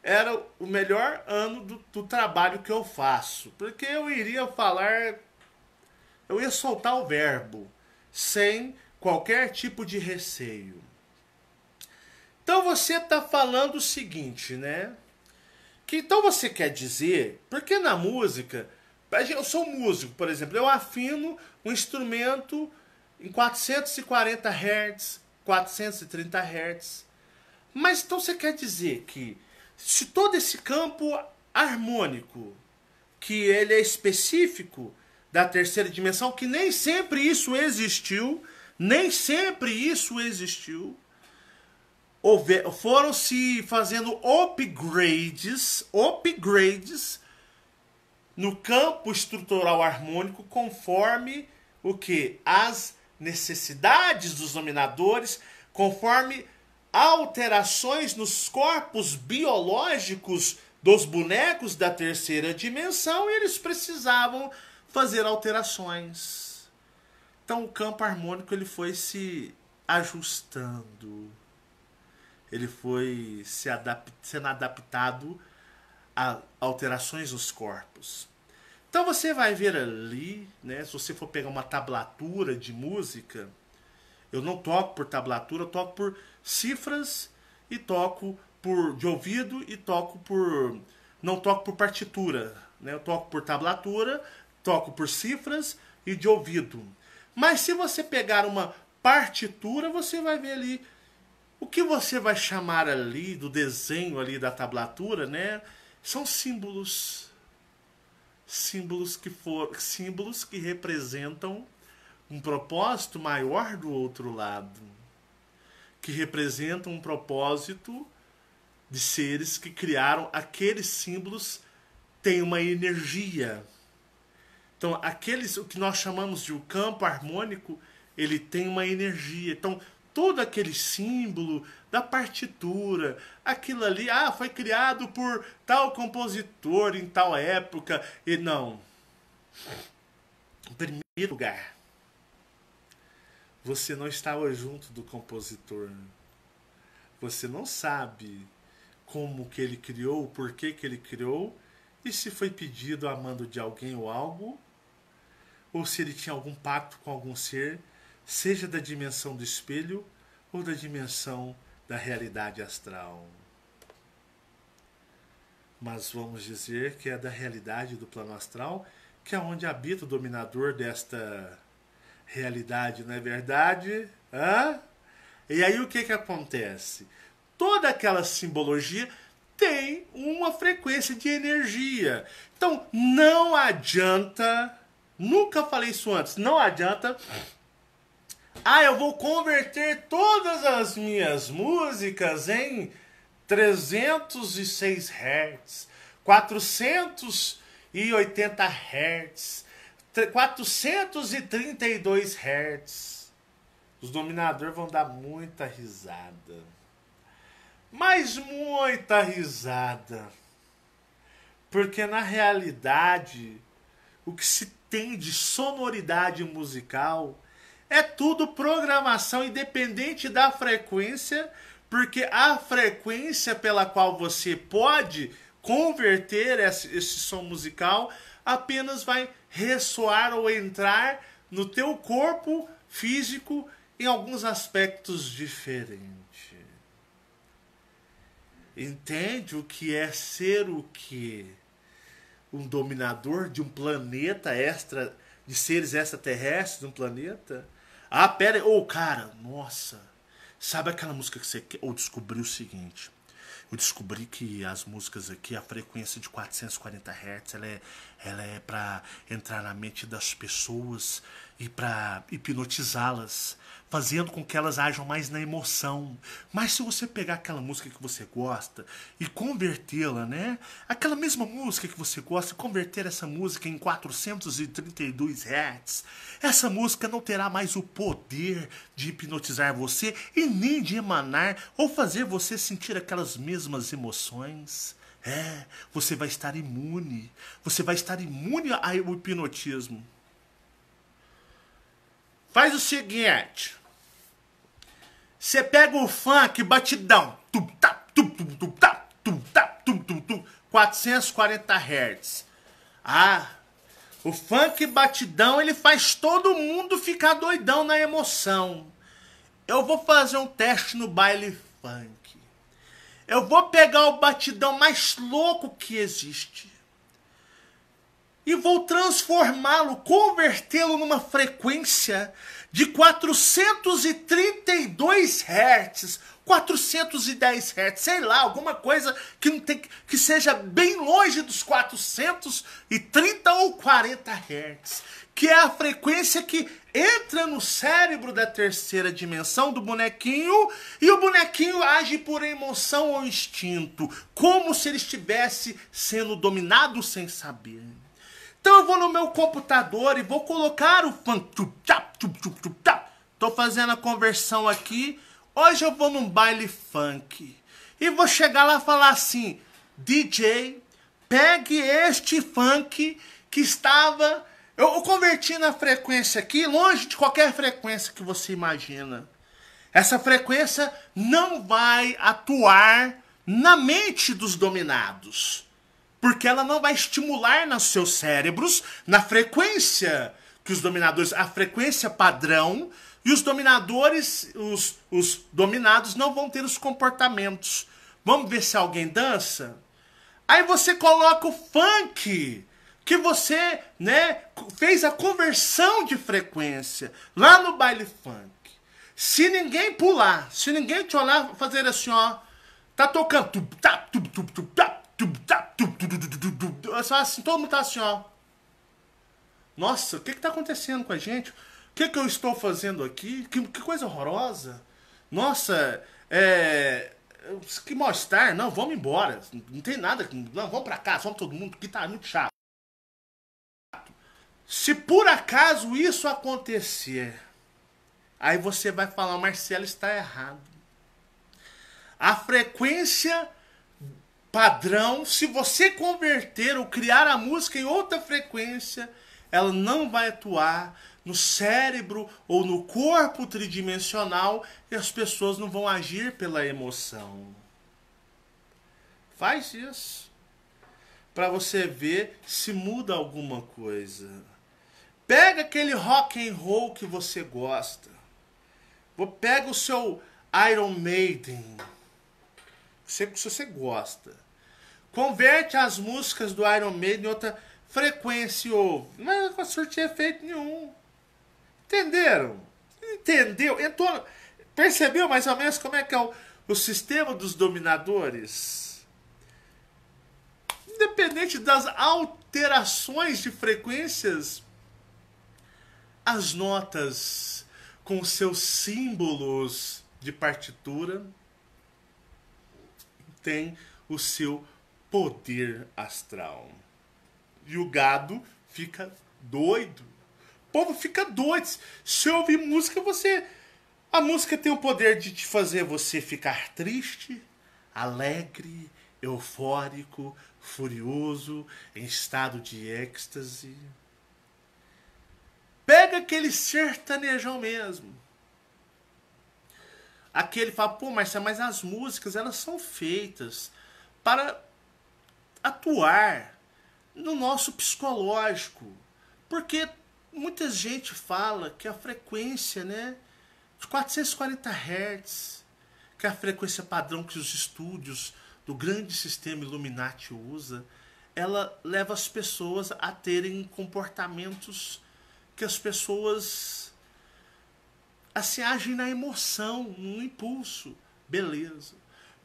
era o melhor ano do, do, trabalho que eu faço. Porque eu iria falar. Eu ia soltar o verbo sem qualquer tipo de receio. Então você está falando o seguinte, né? Que então você quer dizer, porque na música, eu sou músico, por exemplo, eu afino um instrumento em 440 Hz, 430 Hz. Mas então você quer dizer que se todo esse campo harmônico, que ele é específico da terceira dimensão, que nem sempre isso existiu, nem sempre isso existiu, houver, foram se fazendo upgrades, upgrades no campo estrutural harmônico conforme o que as necessidades dos dominadores, conforme alterações nos corpos biológicos dos bonecos da terceira dimensão, eles precisavam fazer alterações. Então o campo harmônico ele foi se ajustando ele foi se adapt, sendo adaptado a alterações nos corpos. Então você vai ver ali, né, se você for pegar uma tablatura de música, eu não toco por tablatura, eu toco por cifras e toco por de ouvido e toco por não toco por partitura, né? Eu toco por tablatura, toco por cifras e de ouvido. Mas se você pegar uma partitura, você vai ver ali o que você vai chamar ali do desenho ali da tablatura, né? São símbolos. Símbolos que for, símbolos que representam um propósito maior do outro lado, que representam um propósito de seres que criaram aqueles símbolos tem uma energia. Então, aqueles o que nós chamamos de o campo harmônico, ele tem uma energia. Então, todo aquele símbolo da partitura, aquilo ali, ah, foi criado por tal compositor em tal época, e não. Em primeiro lugar, você não estava junto do compositor. Você não sabe como que ele criou, por que que ele criou, e se foi pedido a mando de alguém ou algo, ou se ele tinha algum pacto com algum ser seja da dimensão do espelho ou da dimensão da realidade astral. Mas vamos dizer que é da realidade do plano astral que é onde habita o dominador desta realidade, não é verdade? Hã? E aí o que, que acontece? Toda aquela simbologia tem uma frequência de energia. Então não adianta, nunca falei isso antes, não adianta ah, eu vou converter todas as minhas músicas em 306 Hz, 480 Hz, 432 Hz. Os dominadores vão dar muita risada. Mas muita risada. Porque na realidade, o que se tem de sonoridade musical é tudo programação independente da frequência, porque a frequência pela qual você pode converter esse som musical apenas vai ressoar ou entrar no teu corpo físico em alguns aspectos diferentes. Entende o que é ser o que? Um dominador de um planeta extra, de seres extraterrestres de um planeta? Ah, pera, ou oh, cara, nossa. Sabe aquela música que você quer? Eu descobri o seguinte. Eu descobri que as músicas aqui, a frequência de 440 Hz, ela é, ela é para entrar na mente das pessoas e para hipnotizá-las, fazendo com que elas ajam mais na emoção. Mas se você pegar aquela música que você gosta e convertê-la, né? Aquela mesma música que você gosta e converter essa música em 432 Hz, essa música não terá mais o poder de hipnotizar você e nem de emanar ou fazer você sentir aquelas mesmas emoções. É, você vai estar imune. Você vai estar imune ao hipnotismo. Faz o seguinte. Você pega o funk batidão. Tum, tap, tum, tum, tum, tap, tum, tap, tum, tum, tum, 440 Hz. Ah, o funk batidão ele faz todo mundo ficar doidão na emoção. Eu vou fazer um teste no baile funk. Eu vou pegar o batidão mais louco que existe e vou transformá-lo, convertê-lo numa frequência de 432 Hz, 410 Hz, sei lá, alguma coisa que não tem que seja bem longe dos 430 ou 40 Hz, que é a frequência que entra no cérebro da terceira dimensão do bonequinho e o bonequinho age por emoção ou instinto, como se ele estivesse sendo dominado sem saber. Então eu vou no meu computador e vou colocar o funk. Tô fazendo a conversão aqui. Hoje eu vou num baile funk. E vou chegar lá e falar assim: DJ, pegue este funk que estava eu converti na frequência aqui, longe de qualquer frequência que você imagina. Essa frequência não vai atuar na mente dos dominados, porque ela não vai estimular nos seus cérebros na frequência que os dominadores, a frequência padrão, e os dominadores, os, os dominados não vão ter os comportamentos. Vamos ver se alguém dança? Aí você coloca o funk que você, né, fez a conversão de frequência lá no baile funk. Se ninguém pular, se ninguém te olhar fazer assim, ó, tá tocando tub tap tub tub tap tub tap tub tub assim, assim, todo mundo tá assim, ó. Nossa, o que que tá acontecendo com a gente? O que que eu estou fazendo aqui? Que, que coisa horrorosa. Nossa, é que mostrar, não, vamos embora. Não tem nada, não, vamos para casa, vamos todo mundo, que tá muito chato. Se por acaso isso acontecer, aí você vai falar, Marcelo está errado. A frequência padrão, se você converter ou criar a música em outra frequência, ela não vai atuar no cérebro ou no corpo tridimensional e as pessoas não vão agir pela emoção. Faz isso para você ver se muda alguma coisa. Pega aquele rock and roll que você gosta. Pega o seu Iron Maiden. Se você gosta. Converte as músicas do Iron Maiden em outra frequência e ouve. Não com surtir efeito nenhum. Entenderam? Entendeu? Entrou... Percebeu mais ou menos como é que é o, o sistema dos dominadores? Independente das alterações de frequências as notas com seus símbolos de partitura tem o seu poder astral. E o gado fica doido. O povo fica doido. Se ouvir música, você. A música tem o poder de te fazer você ficar triste, alegre, eufórico, furioso, em estado de êxtase. Pega aquele sertanejão mesmo. Aquele fala, pô, Marcelo, mas as músicas elas são feitas para atuar no nosso psicológico. Porque muita gente fala que a frequência, né, de 440 Hz, que é a frequência padrão que os estúdios do grande sistema Illuminati usa, ela leva as pessoas a terem comportamentos que as pessoas assim agem na emoção, no impulso. Beleza.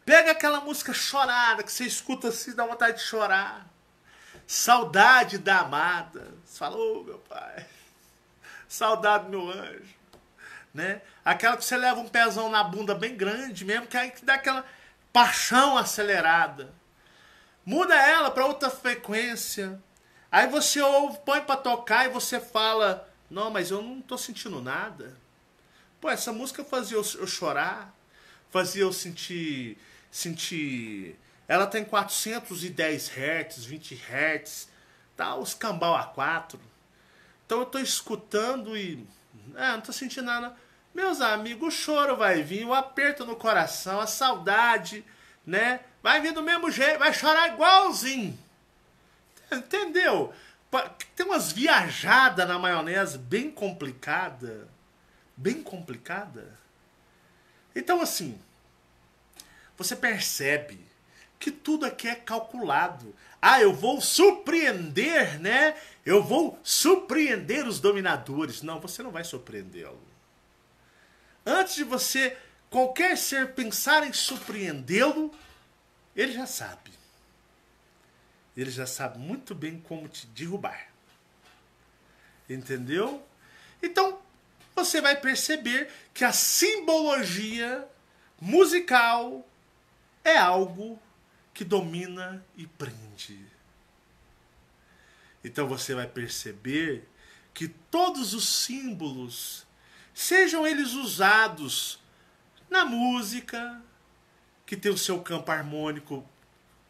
Pega aquela música chorada que você escuta assim, dá vontade de chorar. Saudade da amada. Você fala, oh, meu pai. Saudade meu anjo. Né? Aquela que você leva um pezão na bunda bem grande mesmo, que aí que dá aquela paixão acelerada. Muda ela para outra frequência, Aí você ouve, põe para tocar e você fala: Não, mas eu não tô sentindo nada. Pô, essa música fazia eu chorar, fazia eu sentir. sentir... Ela tem 410 Hz, 20 Hz, tá os cambau A4. Então eu tô escutando e. Ah, não tô sentindo nada. Meus amigos, o choro vai vir, o aperto no coração, a saudade, né? Vai vir do mesmo jeito, vai chorar igualzinho. Entendeu? Tem umas viajadas na maionese bem complicada. Bem complicada. Então, assim, você percebe que tudo aqui é calculado. Ah, eu vou surpreender, né? Eu vou surpreender os dominadores. Não, você não vai surpreendê-lo. Antes de você, qualquer ser pensar em surpreendê-lo, ele já sabe ele já sabe muito bem como te derrubar. Entendeu? Então, você vai perceber que a simbologia musical é algo que domina e prende. Então você vai perceber que todos os símbolos, sejam eles usados na música, que tem o seu campo harmônico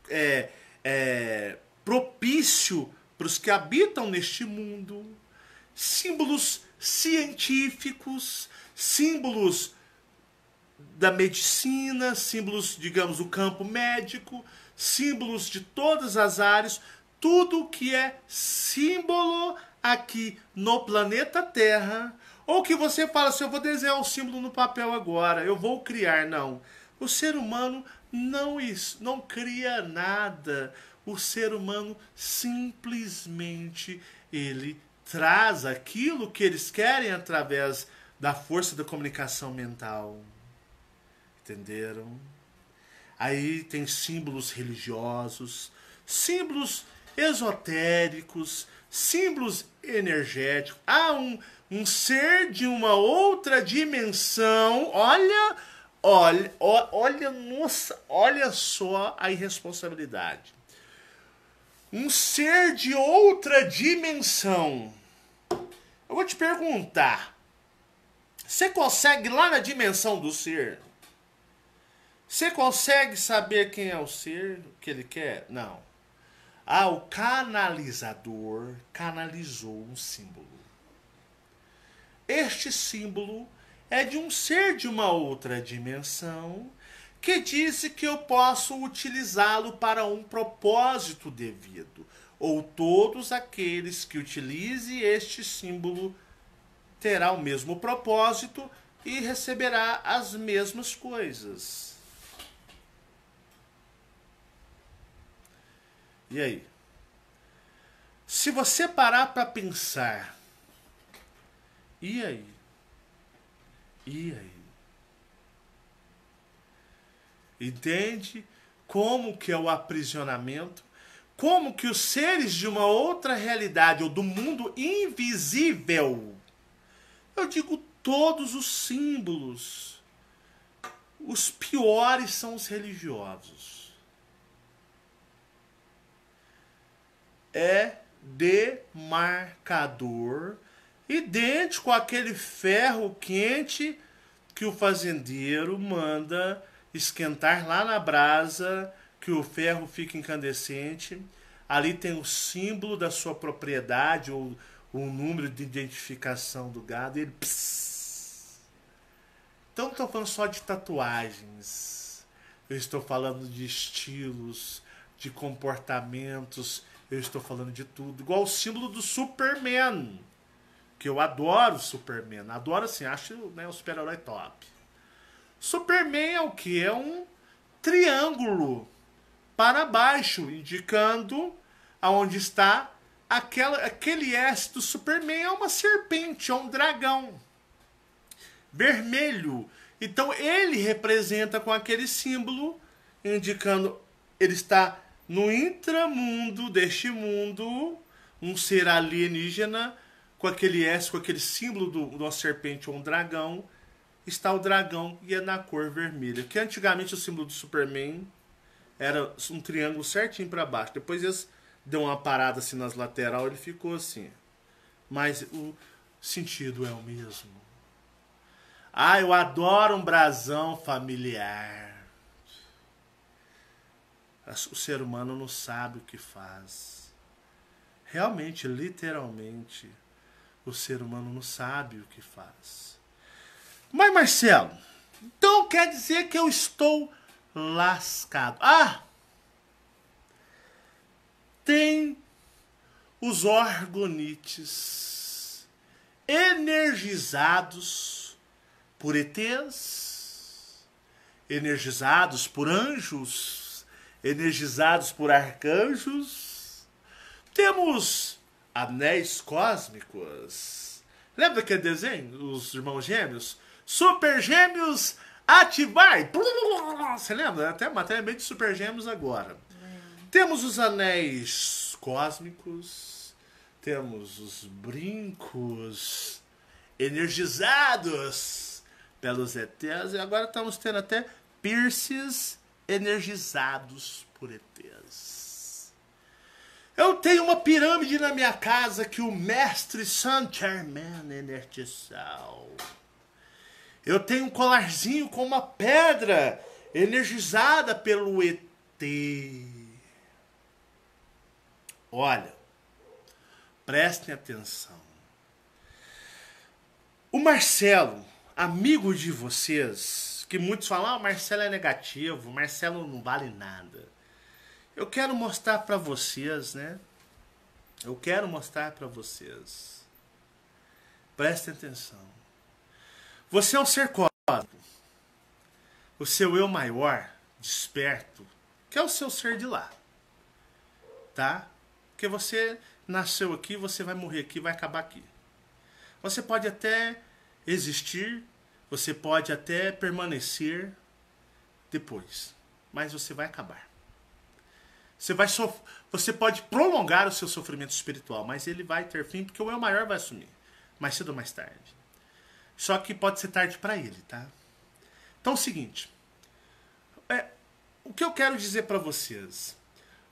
é, é, propício para os que habitam neste mundo, símbolos científicos, símbolos da medicina, símbolos, digamos, do campo médico, símbolos de todas as áreas, tudo que é símbolo aqui no planeta Terra, ou que você fala assim, eu vou desenhar um símbolo no papel agora, eu vou criar, não. O ser humano não, isso, não cria nada. O ser humano simplesmente ele traz aquilo que eles querem através da força da comunicação mental. Entenderam? Aí tem símbolos religiosos, símbolos esotéricos, símbolos energéticos. Há um, um ser de uma outra dimensão. Olha Olha, olha, nossa, olha só a irresponsabilidade. Um ser de outra dimensão. Eu vou te perguntar. Você consegue lá na dimensão do ser? Você consegue saber quem é o ser, que ele quer? Não. Ah, o canalizador canalizou um símbolo. Este símbolo é de um ser de uma outra dimensão que disse que eu posso utilizá-lo para um propósito devido, ou todos aqueles que utilize este símbolo terá o mesmo propósito e receberá as mesmas coisas. E aí? Se você parar para pensar, e aí? E aí? Entende como que é o aprisionamento? Como que os seres de uma outra realidade ou do mundo invisível, eu digo todos os símbolos, os piores são os religiosos. É demarcador idêntico àquele ferro quente que o fazendeiro manda esquentar lá na brasa, que o ferro fica incandescente. Ali tem o símbolo da sua propriedade ou o número de identificação do gado. ele psss. Então, estou falando só de tatuagens. Eu estou falando de estilos, de comportamentos. Eu estou falando de tudo. Igual o símbolo do Superman. Porque eu adoro Superman. Adoro assim, acho né, um super-herói top. Superman é o que? É um triângulo para baixo, indicando aonde está aquela, aquele S do Superman. É uma serpente, é um dragão vermelho. Então ele representa com aquele símbolo, indicando ele está no intramundo deste mundo, um ser alienígena com aquele S, com aquele símbolo do nosso serpente ou um dragão, está o dragão e é na cor vermelha. Que antigamente o símbolo do Superman era um triângulo certinho para baixo. Depois eles deu uma parada assim nas lateral, ele ficou assim. Mas o sentido é o mesmo. Ah, eu adoro um brasão familiar. O ser humano não sabe o que faz. Realmente, literalmente o ser humano não sabe o que faz. Mas, Marcelo, então quer dizer que eu estou lascado. Ah! Tem os organites energizados por ETs, energizados por anjos, energizados por arcanjos. Temos Anéis Cósmicos. Lembra aquele desenho? Os irmãos gêmeos? Super Gêmeos Ativar! Você lembra? Até matéria meio de Super Gêmeos agora. Temos os anéis cósmicos, temos os brincos energizados pelos ETs, e agora estamos tendo até pierces energizados por ETs. Eu tenho uma pirâmide na minha casa que o mestre Saint Germain energizou. Eu tenho um colarzinho com uma pedra energizada pelo ET. Olha, prestem atenção. O Marcelo, amigo de vocês, que muitos falam, ah, o Marcelo é negativo, o Marcelo não vale nada. Eu quero mostrar para vocês, né? Eu quero mostrar para vocês. Prestem atenção. Você é um ser cósmico. O seu eu maior, desperto, que é o seu ser de lá. Tá? Porque você nasceu aqui, você vai morrer aqui, vai acabar aqui. Você pode até existir, você pode até permanecer depois, mas você vai acabar. Você vai sof... você pode prolongar o seu sofrimento espiritual, mas ele vai ter fim porque o eu maior vai assumir, mais cedo ou mais tarde. Só que pode ser tarde para ele, tá? Então é o seguinte, é, o que eu quero dizer para vocês,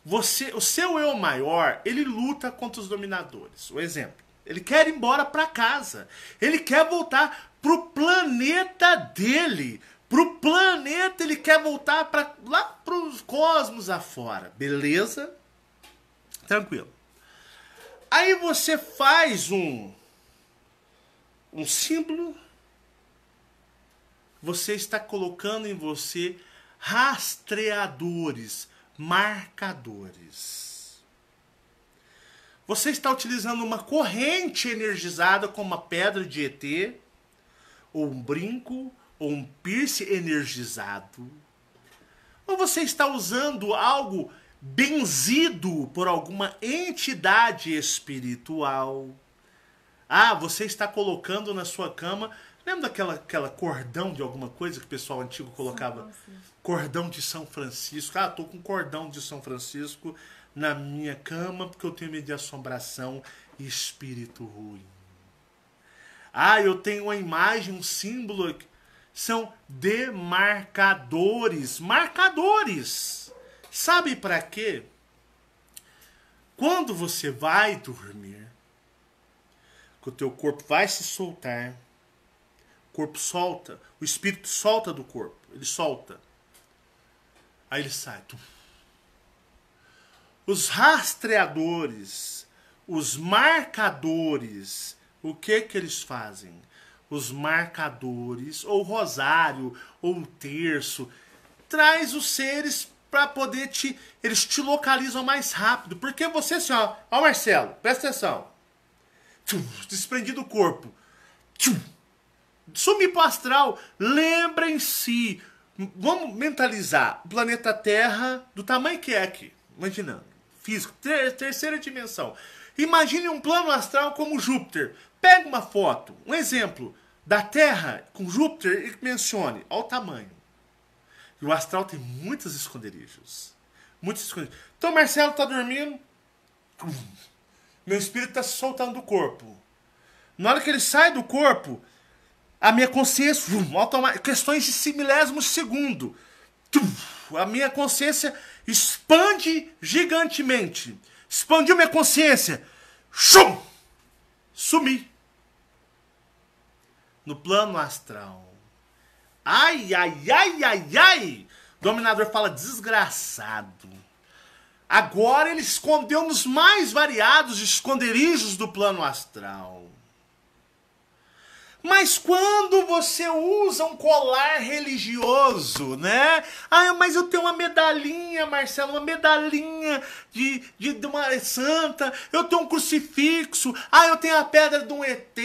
você, o seu eu maior, ele luta contra os dominadores. O um exemplo, ele quer ir embora para casa, ele quer voltar pro planeta dele, Pro planeta ele quer voltar para lá pros cosmos afora, beleza? Tranquilo. Aí você faz um um símbolo você está colocando em você rastreadores, marcadores. Você está utilizando uma corrente energizada como uma pedra de ET ou um brinco ou um piercing energizado, ou você está usando algo benzido por alguma entidade espiritual. Ah, você está colocando na sua cama. Lembra daquela aquela cordão de alguma coisa que o pessoal antigo colocava? Cordão de São Francisco. Ah, tô com cordão de São Francisco na minha cama porque eu tenho medo de assombração e espírito ruim. Ah, eu tenho uma imagem, um símbolo são demarcadores, marcadores. Sabe para quê? Quando você vai dormir, que o teu corpo vai se soltar, o corpo solta, o espírito solta do corpo, ele solta. Aí ele sai. Os rastreadores, os marcadores, o que que eles fazem? os marcadores, ou rosário, ou terço. Traz os seres para poder te. Eles te localizam mais rápido. Porque você, assim, ó. Ó, Marcelo, presta atenção. Tchum, desprendi do corpo. Tchum, sumir pro astral. Lembrem-se. Vamos mentalizar o planeta Terra do tamanho que é aqui. Imaginando. Físico. Ter terceira dimensão. Imagine um plano astral como Júpiter. Pega uma foto. Um exemplo da Terra com Júpiter e mencione, olha o tamanho. E o astral tem muitos esconderijos. Muitos esconderijos. Então Marcelo está dormindo. Meu espírito está se soltando do corpo. Na hora que ele sai do corpo, a minha consciência, questões de si milésimos segundo, a minha consciência expande gigantemente. Expandiu minha consciência. Sumi no plano astral. Ai, ai, ai, ai, ai! Dominador fala desgraçado. Agora ele escondeu nos mais variados esconderijos do plano astral. Mas quando você usa um colar religioso, né? Ah, mas eu tenho uma medalhinha, Marcelo, uma medalhinha de, de, de uma santa, eu tenho um crucifixo, ah, eu tenho a pedra de um ET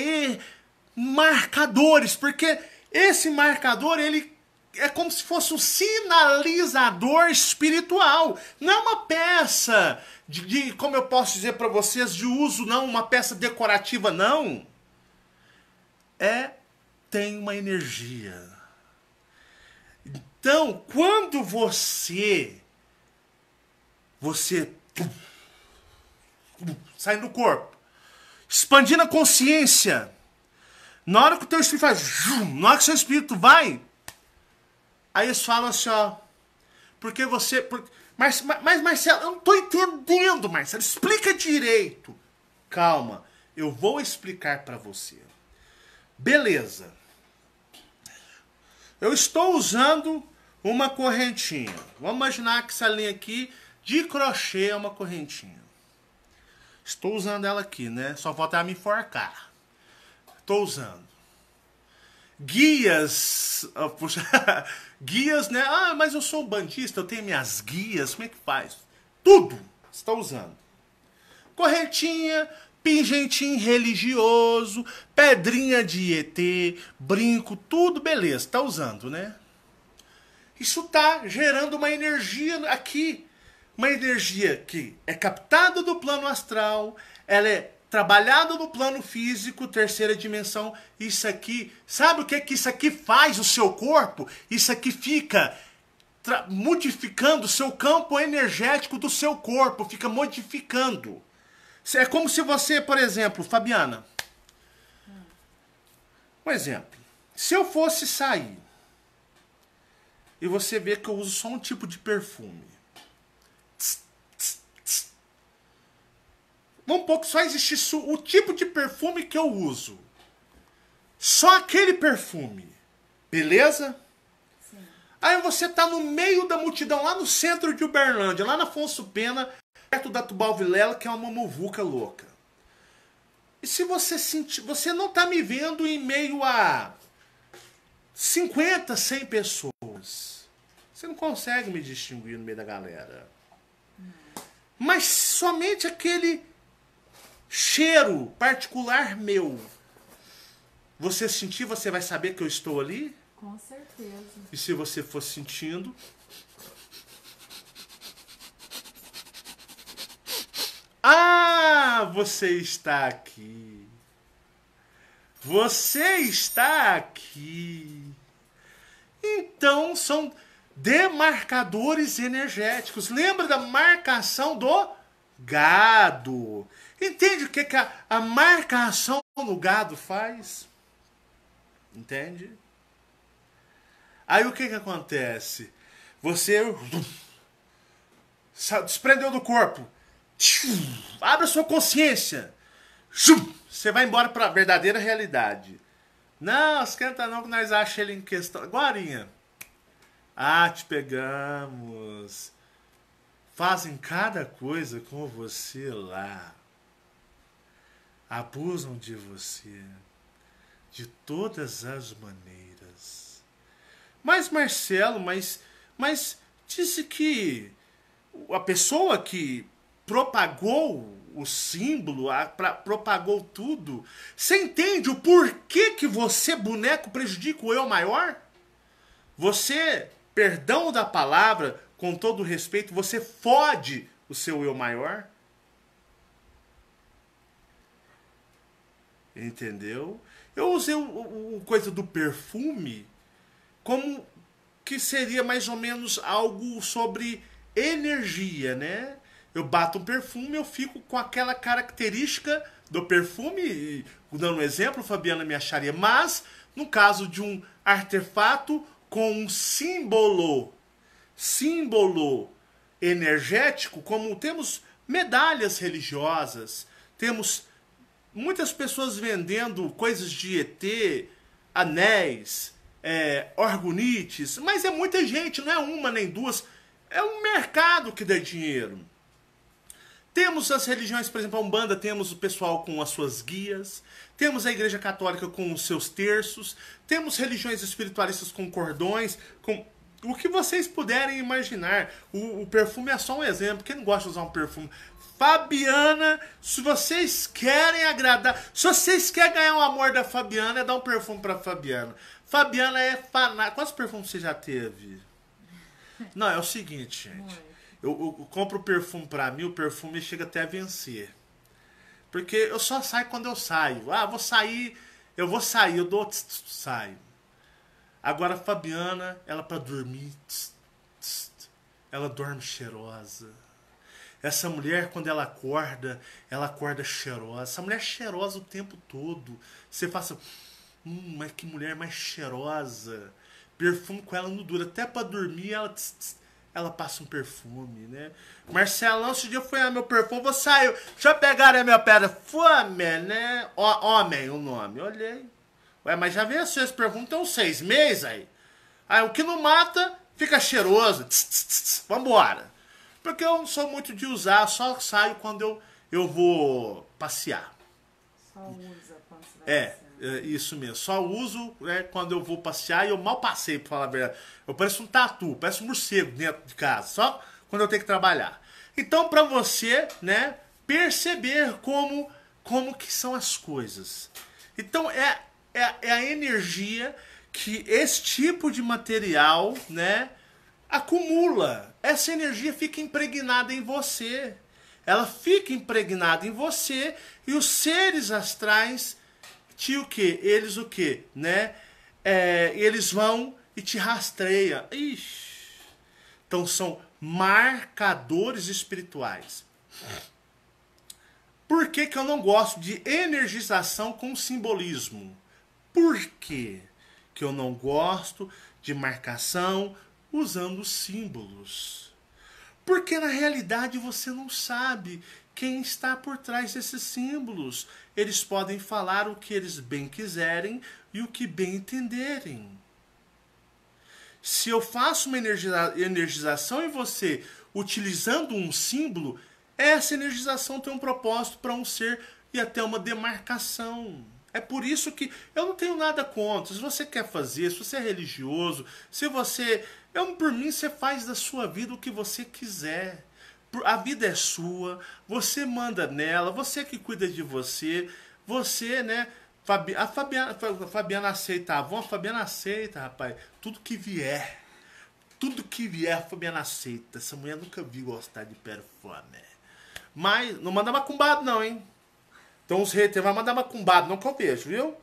marcadores, porque esse marcador ele é como se fosse um sinalizador espiritual, não é uma peça de, de como eu posso dizer para vocês, de uso não, uma peça decorativa não. É tem uma energia. Então, quando você você sai do corpo, expandindo a consciência, na hora que o teu espírito faz, na hora que o seu espírito vai, aí eles falam assim, ó, porque você, porque, mas, mas Marcelo, eu não tô entendendo, Marcelo, explica direito. Calma, eu vou explicar para você. Beleza. Eu estou usando uma correntinha. Vamos imaginar que essa linha aqui de crochê é uma correntinha. Estou usando ela aqui, né? Só falta ela me enforcar. Estou usando. Guias. Oh, puxa, guias, né? Ah, mas eu sou um bandista, eu tenho minhas guias, como é que faz? Tudo está usando. Corretinha, pingentinho religioso, pedrinha de ET, brinco, tudo beleza, está usando, né? Isso está gerando uma energia aqui. Uma energia que é captada do plano astral, ela é trabalhado no plano físico, terceira dimensão, isso aqui, sabe o que é que isso aqui faz o seu corpo? Isso aqui fica modificando o seu campo energético do seu corpo, fica modificando. É como se você, por exemplo, Fabiana, um exemplo, se eu fosse sair e você vê que eu uso só um tipo de perfume, Vamos pouco só isso o tipo de perfume que eu uso. Só aquele perfume. Beleza? Sim. Aí você tá no meio da multidão, lá no centro de Uberlândia, lá na Afonso Pena, perto da Tubal Vilela, que é uma muvuca louca. E se você sentir. Você não tá me vendo em meio a 50, 100 pessoas. Você não consegue me distinguir no meio da galera. Mas somente aquele cheiro particular meu, você sentir, você vai saber que eu estou ali? Com certeza. E se você for sentindo, Ah, você está aqui. Você está aqui. Então são demarcadores energéticos. Lembra da marcação do gado? Entende o que, que a, a marcação do gado faz? Entende? Aí o que, que acontece? Você desprendeu do corpo. a sua consciência. Você vai embora para a verdadeira realidade. Não, esquenta não que nós achamos ele em questão. Guarinha. Ah, te pegamos. Fazem cada coisa com você lá abusam de você de todas as maneiras. Mas Marcelo, mas mas disse que a pessoa que propagou o símbolo, a, pra, propagou tudo. Você entende o porquê que você, boneco, prejudica o eu maior? Você, perdão da palavra, com todo respeito, você fode o seu eu maior? Entendeu? Eu usei o, coisa do perfume como que seria mais ou menos algo sobre energia, né? Eu bato um perfume, eu fico com aquela característica do perfume, dando um exemplo, Fabiana me acharia, mas no caso de um artefato com um símbolo, símbolo energético, como temos medalhas religiosas, temos muitas pessoas vendendo coisas de ET, anéis, é, orgonites, mas é muita gente, não é uma nem duas. É um mercado que dá dinheiro. Temos as religiões, por exemplo, a Umbanda, temos o pessoal com as suas guias, temos a Igreja Católica com os seus terços, temos religiões espiritualistas com cordões, com o que vocês puderem imaginar. O, o perfume é só um exemplo. Quem não gosta de usar um perfume? Fabiana, se vocês querem agradar, se vocês querem ganhar o amor da Fabiana, é dar um perfume pra Fabiana. Fabiana é fanática. Quantos perfumes você já teve? Não, é o seguinte, gente. Eu, eu, eu compro perfume pra mim, o perfume chega até a vencer. Porque eu só saio quando eu saio. Ah, vou sair, eu vou sair, eu dou, tss, tss, saio. Agora a Fabiana, ela para dormir, tss, ela dorme cheirosa essa mulher, quando ela acorda, ela acorda cheirosa. Essa mulher é cheirosa o tempo todo. Você passa assim, hum, mas que mulher mais cheirosa. Perfume com ela não dura. Até para dormir, ela, tss, tss, ela passa um perfume, né? Marcelão, esse dia foi, ah, meu perfume, vou sair. Deixa eu pegar a minha pedra. Fome, né? homem, o nome. Olhei. Ué, mas já venceu esse perfume, tem uns seis meses aí. Aí o que não mata, fica cheiroso. Tss, tss, tss, vambora. Porque eu não sou muito de usar, só saio quando eu, eu vou passear. Só usa quando você vai é, é, isso mesmo. Só uso né, quando eu vou passear e eu mal passei, pra falar a verdade. Eu pareço um tatu, pareço um morcego dentro de casa, só quando eu tenho que trabalhar. Então, para você, né, perceber como como que são as coisas. Então, é, é, é a energia que esse tipo de material, né, acumula. Essa energia fica impregnada em você. Ela fica impregnada em você e os seres astrais te o que? Eles o que? Né? É, eles vão e te rastreia. Ixi. Então são marcadores espirituais. Por que, que eu não gosto de energização com simbolismo? Por que, que eu não gosto de marcação usando símbolos. Porque na realidade você não sabe quem está por trás desses símbolos. Eles podem falar o que eles bem quiserem e o que bem entenderem. Se eu faço uma energização em você utilizando um símbolo, essa energização tem um propósito para um ser e até uma demarcação. É por isso que eu não tenho nada contra. Se você quer fazer, se você é religioso, se você eu, é por mim, você faz da sua vida o que você quiser. A vida é sua, você manda nela, você que cuida de você, você, né? A Fabiana, a Fabiana aceita a avó, a Fabiana aceita, rapaz. Tudo que vier. Tudo que vier, a Fabiana aceita. Essa mulher nunca vi gostar de perfume. Mas não manda macumbado, não, hein? Então os haters vai mandar macumbado, não que eu vejo, viu?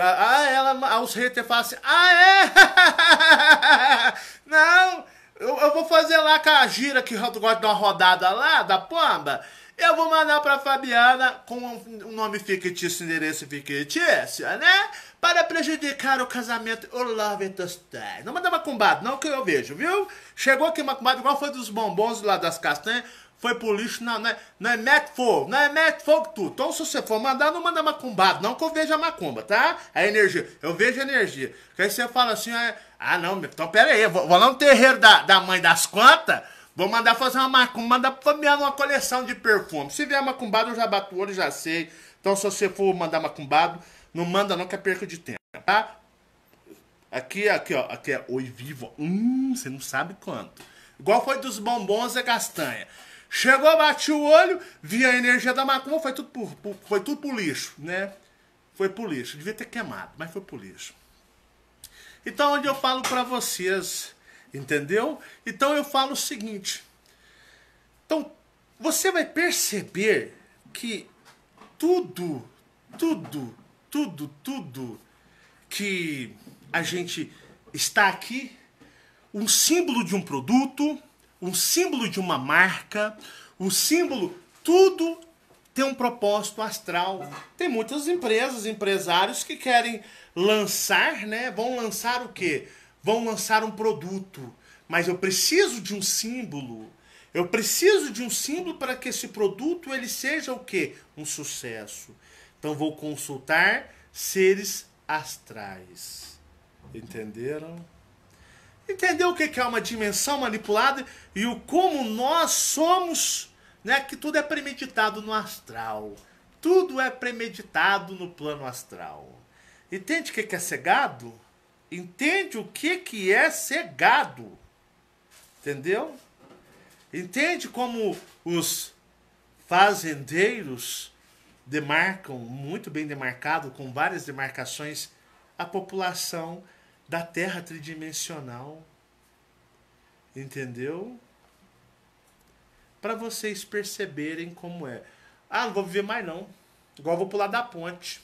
Ah, ela, os haters falam assim, ah é? Não, eu, eu, vou fazer lá com a gira que gosta de uma rodada lá, da pomba. Eu vou mandar pra Fabiana com um nome fictício, endereço fictício, né? Para prejudicar o casamento O Love stay. Não manda macumbado, não que eu vejo, viu? Chegou aqui macumbado igual foi dos bombons lá das castanhas foi pro lixo, não, não, é, não é metafor, não é metafor que tu. Então, se você for mandar, não manda macumbado, não que eu veja macumba, tá? A energia, eu vejo energia. Porque aí você fala assim, é, ah, não, então pera aí, vou, vou lá no terreiro da, da mãe das quantas, vou mandar fazer uma macumba, mandar pra família uma coleção de perfume. Se vier macumbado, eu já bato o olho, já sei. Então, se você for mandar macumbado, não manda não, que é perca de tempo, tá? Aqui, aqui, ó, aqui é oi vivo, hum, você não sabe quanto. Igual foi dos bombons e castanha. Chegou, bati o olho, vi a energia da macumba, foi tudo por, foi tudo pro lixo, né? Foi pro lixo. Devia ter queimado, mas foi pro lixo. Então, onde eu falo para vocês, entendeu? Então, eu falo o seguinte. Então, você vai perceber que tudo, tudo, tudo, tudo que a gente está aqui, um símbolo de um produto, um símbolo de uma marca, um símbolo, tudo tem um propósito astral. Tem muitas empresas, empresários que querem lançar, né? Vão lançar o quê? Vão lançar um produto, mas eu preciso de um símbolo. Eu preciso de um símbolo para que esse produto ele seja o quê? Um sucesso. Então vou consultar seres astrais. Entenderam? Entendeu o que é uma dimensão manipulada e o como nós somos, né? Que tudo é premeditado no astral. Tudo é premeditado no plano astral. Entende o que é cegado? Entende o que que é cegado? Entendeu? Entende como os fazendeiros demarcam muito bem demarcado com várias demarcações a população da Terra tridimensional. Entendeu? Para vocês perceberem como é. Ah, não vou viver mais não. Igual vou pular da ponte.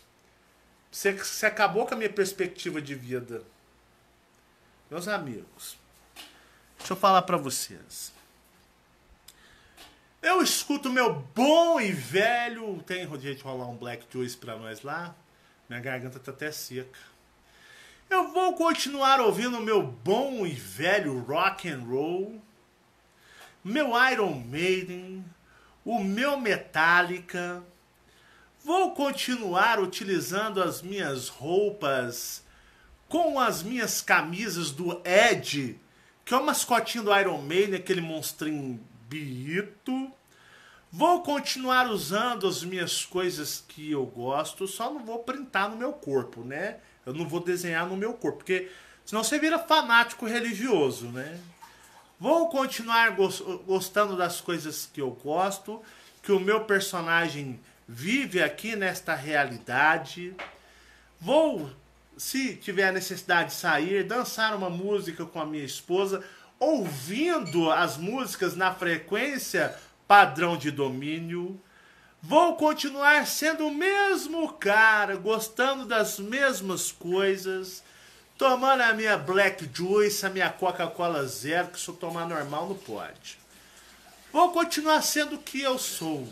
Você, acabou com a minha perspectiva de vida. Meus amigos, deixa eu falar para vocês. Eu escuto meu bom e velho. Tem jeito de rolar um Black Juice pra nós lá? Minha garganta tá até seca. Eu vou continuar ouvindo meu bom e velho rock and roll, meu Iron Maiden, o meu Metallica. Vou continuar utilizando as minhas roupas com as minhas camisas do Ed, que é o mascotinho do Iron Maiden, aquele monstrinho Bito. Vou continuar usando as minhas coisas que eu gosto, só não vou printar no meu corpo, né? Eu não vou desenhar no meu corpo, porque senão você vira fanático religioso, né? Vou continuar gostando das coisas que eu gosto, que o meu personagem vive aqui nesta realidade. Vou, se tiver necessidade de sair, dançar uma música com a minha esposa, ouvindo as músicas na frequência padrão de domínio. Vou continuar sendo o mesmo cara, gostando das mesmas coisas, tomando a minha Black Juice, a minha Coca-Cola Zero, que se eu tomar normal não pode. Vou continuar sendo o que eu sou,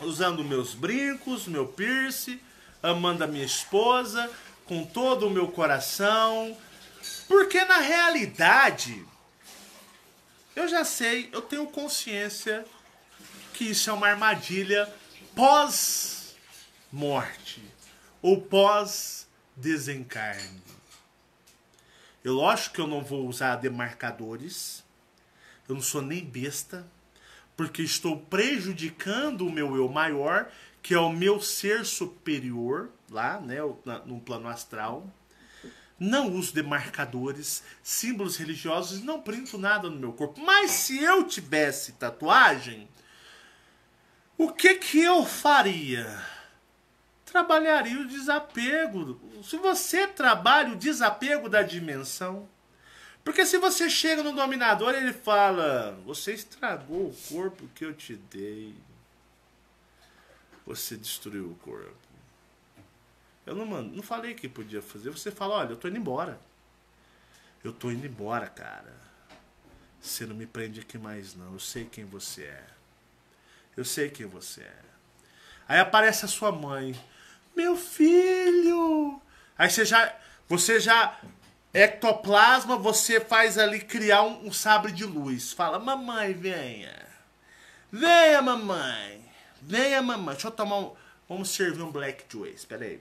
usando meus brincos, meu piercing, amando a minha esposa, com todo o meu coração, porque na realidade, eu já sei, eu tenho consciência que isso é uma armadilha pós-morte ou pós-desencarne. Eu lógico que eu não vou usar demarcadores, eu não sou nem besta, porque estou prejudicando o meu eu maior, que é o meu ser superior, lá né, no plano astral. Não uso demarcadores, símbolos religiosos, não printo nada no meu corpo. Mas se eu tivesse tatuagem, o que que eu faria? Trabalharia o desapego. Se você trabalha o desapego da dimensão, porque se você chega no dominador, ele fala: "Você estragou o corpo que eu te dei. Você destruiu o corpo. Eu não mando, não falei que podia fazer. Você fala: "Olha, eu tô indo embora. Eu tô indo embora, cara. Você não me prende aqui mais não. Eu sei quem você é." Eu sei quem você é. Aí aparece a sua mãe. Meu filho! Aí você já. Você já. Ectoplasma, você faz ali criar um, um sabre de luz. Fala, mamãe, venha. Venha, mamãe. Venha, mamãe. Deixa eu tomar um. Vamos servir um Black juice. Pera aí.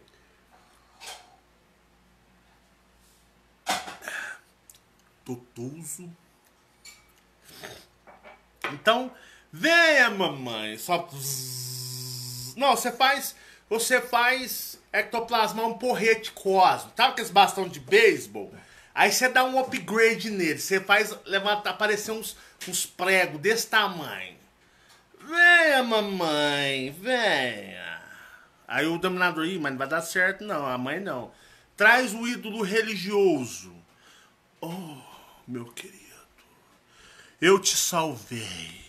Totoso. Então, Venha, mamãe. Só. Não, você faz. Você faz ectoplasma um porrete cosmo. com aqueles bastão de beisebol? Aí você dá um upgrade nele. Você faz levantar, aparecer uns, uns pregos desse tamanho. Venha, mamãe, venha. Aí o dominador, Ih, mas não vai dar certo, não. A mãe não. Traz o ídolo religioso. Oh, meu querido, eu te salvei.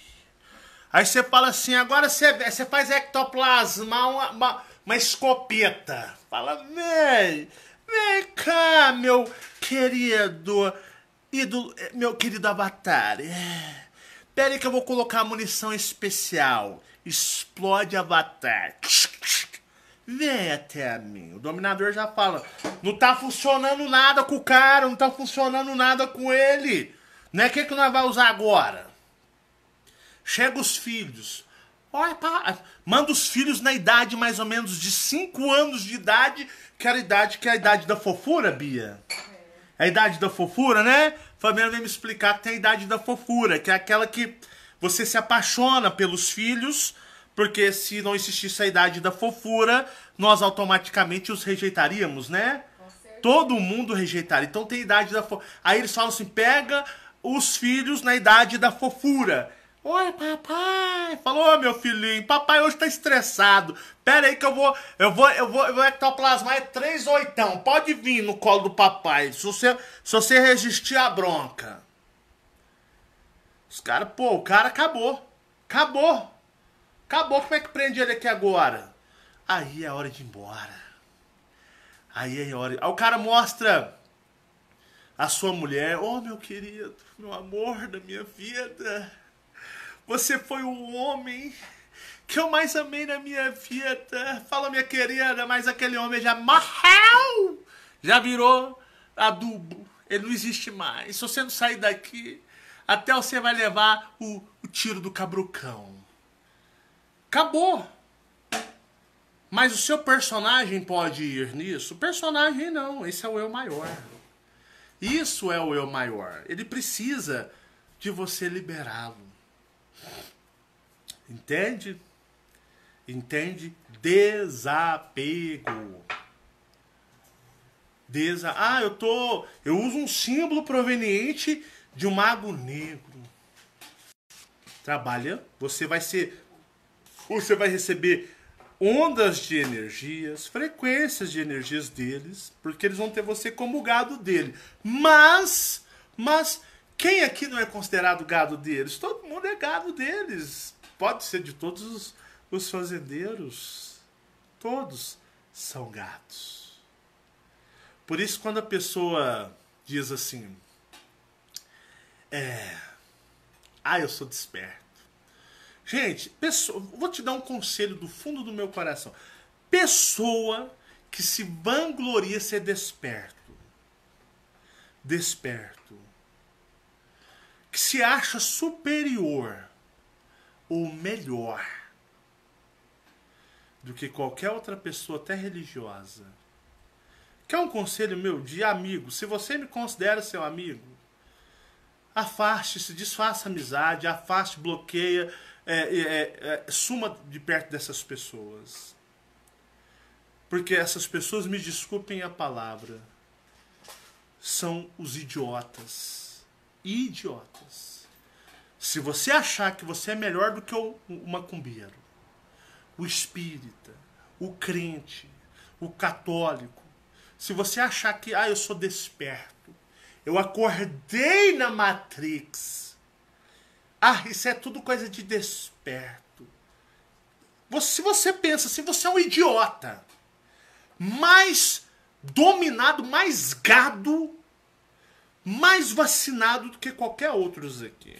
Aí você fala assim, agora você, você faz ectoplasma, uma, uma, uma escopeta. Fala, vem, vem cá, meu querido, ídolo, eh, meu querido avatar. É, pera aí que eu vou colocar munição especial. Explode avatar. Vem até mim. O dominador já fala, não tá funcionando nada com o cara, não tá funcionando nada com ele. Né? O que, que nós vamos usar agora? Chega os filhos. Olha, é pá, manda os filhos na idade mais ou menos de 5 anos de idade, que era a idade que é a idade da fofura, Bia. É a idade da fofura, né? Família vem me explicar que tem a idade da fofura, que é aquela que você se apaixona pelos filhos, porque se não existisse a idade da fofura, nós automaticamente os rejeitaríamos, né? Todo mundo rejeitaria. Então tem a idade da fofura. Aí eles falam assim: pega os filhos na idade da fofura. Oi, papai! Falou, meu filhinho, papai hoje tá estressado. Pera aí que eu vou. Eu vou. Eu vou. Eu vou ectoplasmar é três oitão. Pode vir no colo do papai. Se você, se você resistir à bronca. Os caras, pô, o cara acabou. Acabou. Acabou. Como é que prende ele aqui agora? Aí é hora de ir embora. Aí é hora. Aí o cara mostra a sua mulher. Oh, meu querido, meu amor da minha vida. Você foi o homem que eu mais amei na minha vida. Fala, minha querida, mas aquele homem já morreu. Já virou adubo. Ele não existe mais. Se você não sair daqui, até você vai levar o, o tiro do cabrucão. Acabou. Mas o seu personagem pode ir nisso? O personagem não. Esse é o eu maior. Isso é o eu maior. Ele precisa de você liberá-lo. Entende? Entende? Desapego. Desa... Ah, eu tô. Eu uso um símbolo proveniente de um mago negro. Trabalha, você vai ser. Você vai receber ondas de energias, frequências de energias deles, porque eles vão ter você como gado dele. Mas, mas quem aqui não é considerado gado deles? Todo mundo é gado deles pode ser de todos os, os fazendeiros. Todos são gatos. Por isso, quando a pessoa diz assim: É. Ah, eu sou desperto. Gente, pessoa, vou te dar um conselho do fundo do meu coração. Pessoa que se vangloria ser desperto. Desperto. Que se acha superior ou melhor do que qualquer outra pessoa, até religiosa. Quer um conselho meu de amigo? Se você me considera seu amigo, afaste-se, desfaça amizade, afaste, bloqueia, é, é, é, é, suma de perto dessas pessoas. Porque essas pessoas, me desculpem a palavra, são os idiotas. Idiotas. Se você achar que você é melhor do que o, o macumbeiro, o espírita, o crente, o católico, se você achar que, ah, eu sou desperto, eu acordei na Matrix, ah, isso é tudo coisa de desperto. Você, se você pensa, se assim, você é um idiota, mais dominado, mais gado, mais vacinado do que qualquer outro aqui.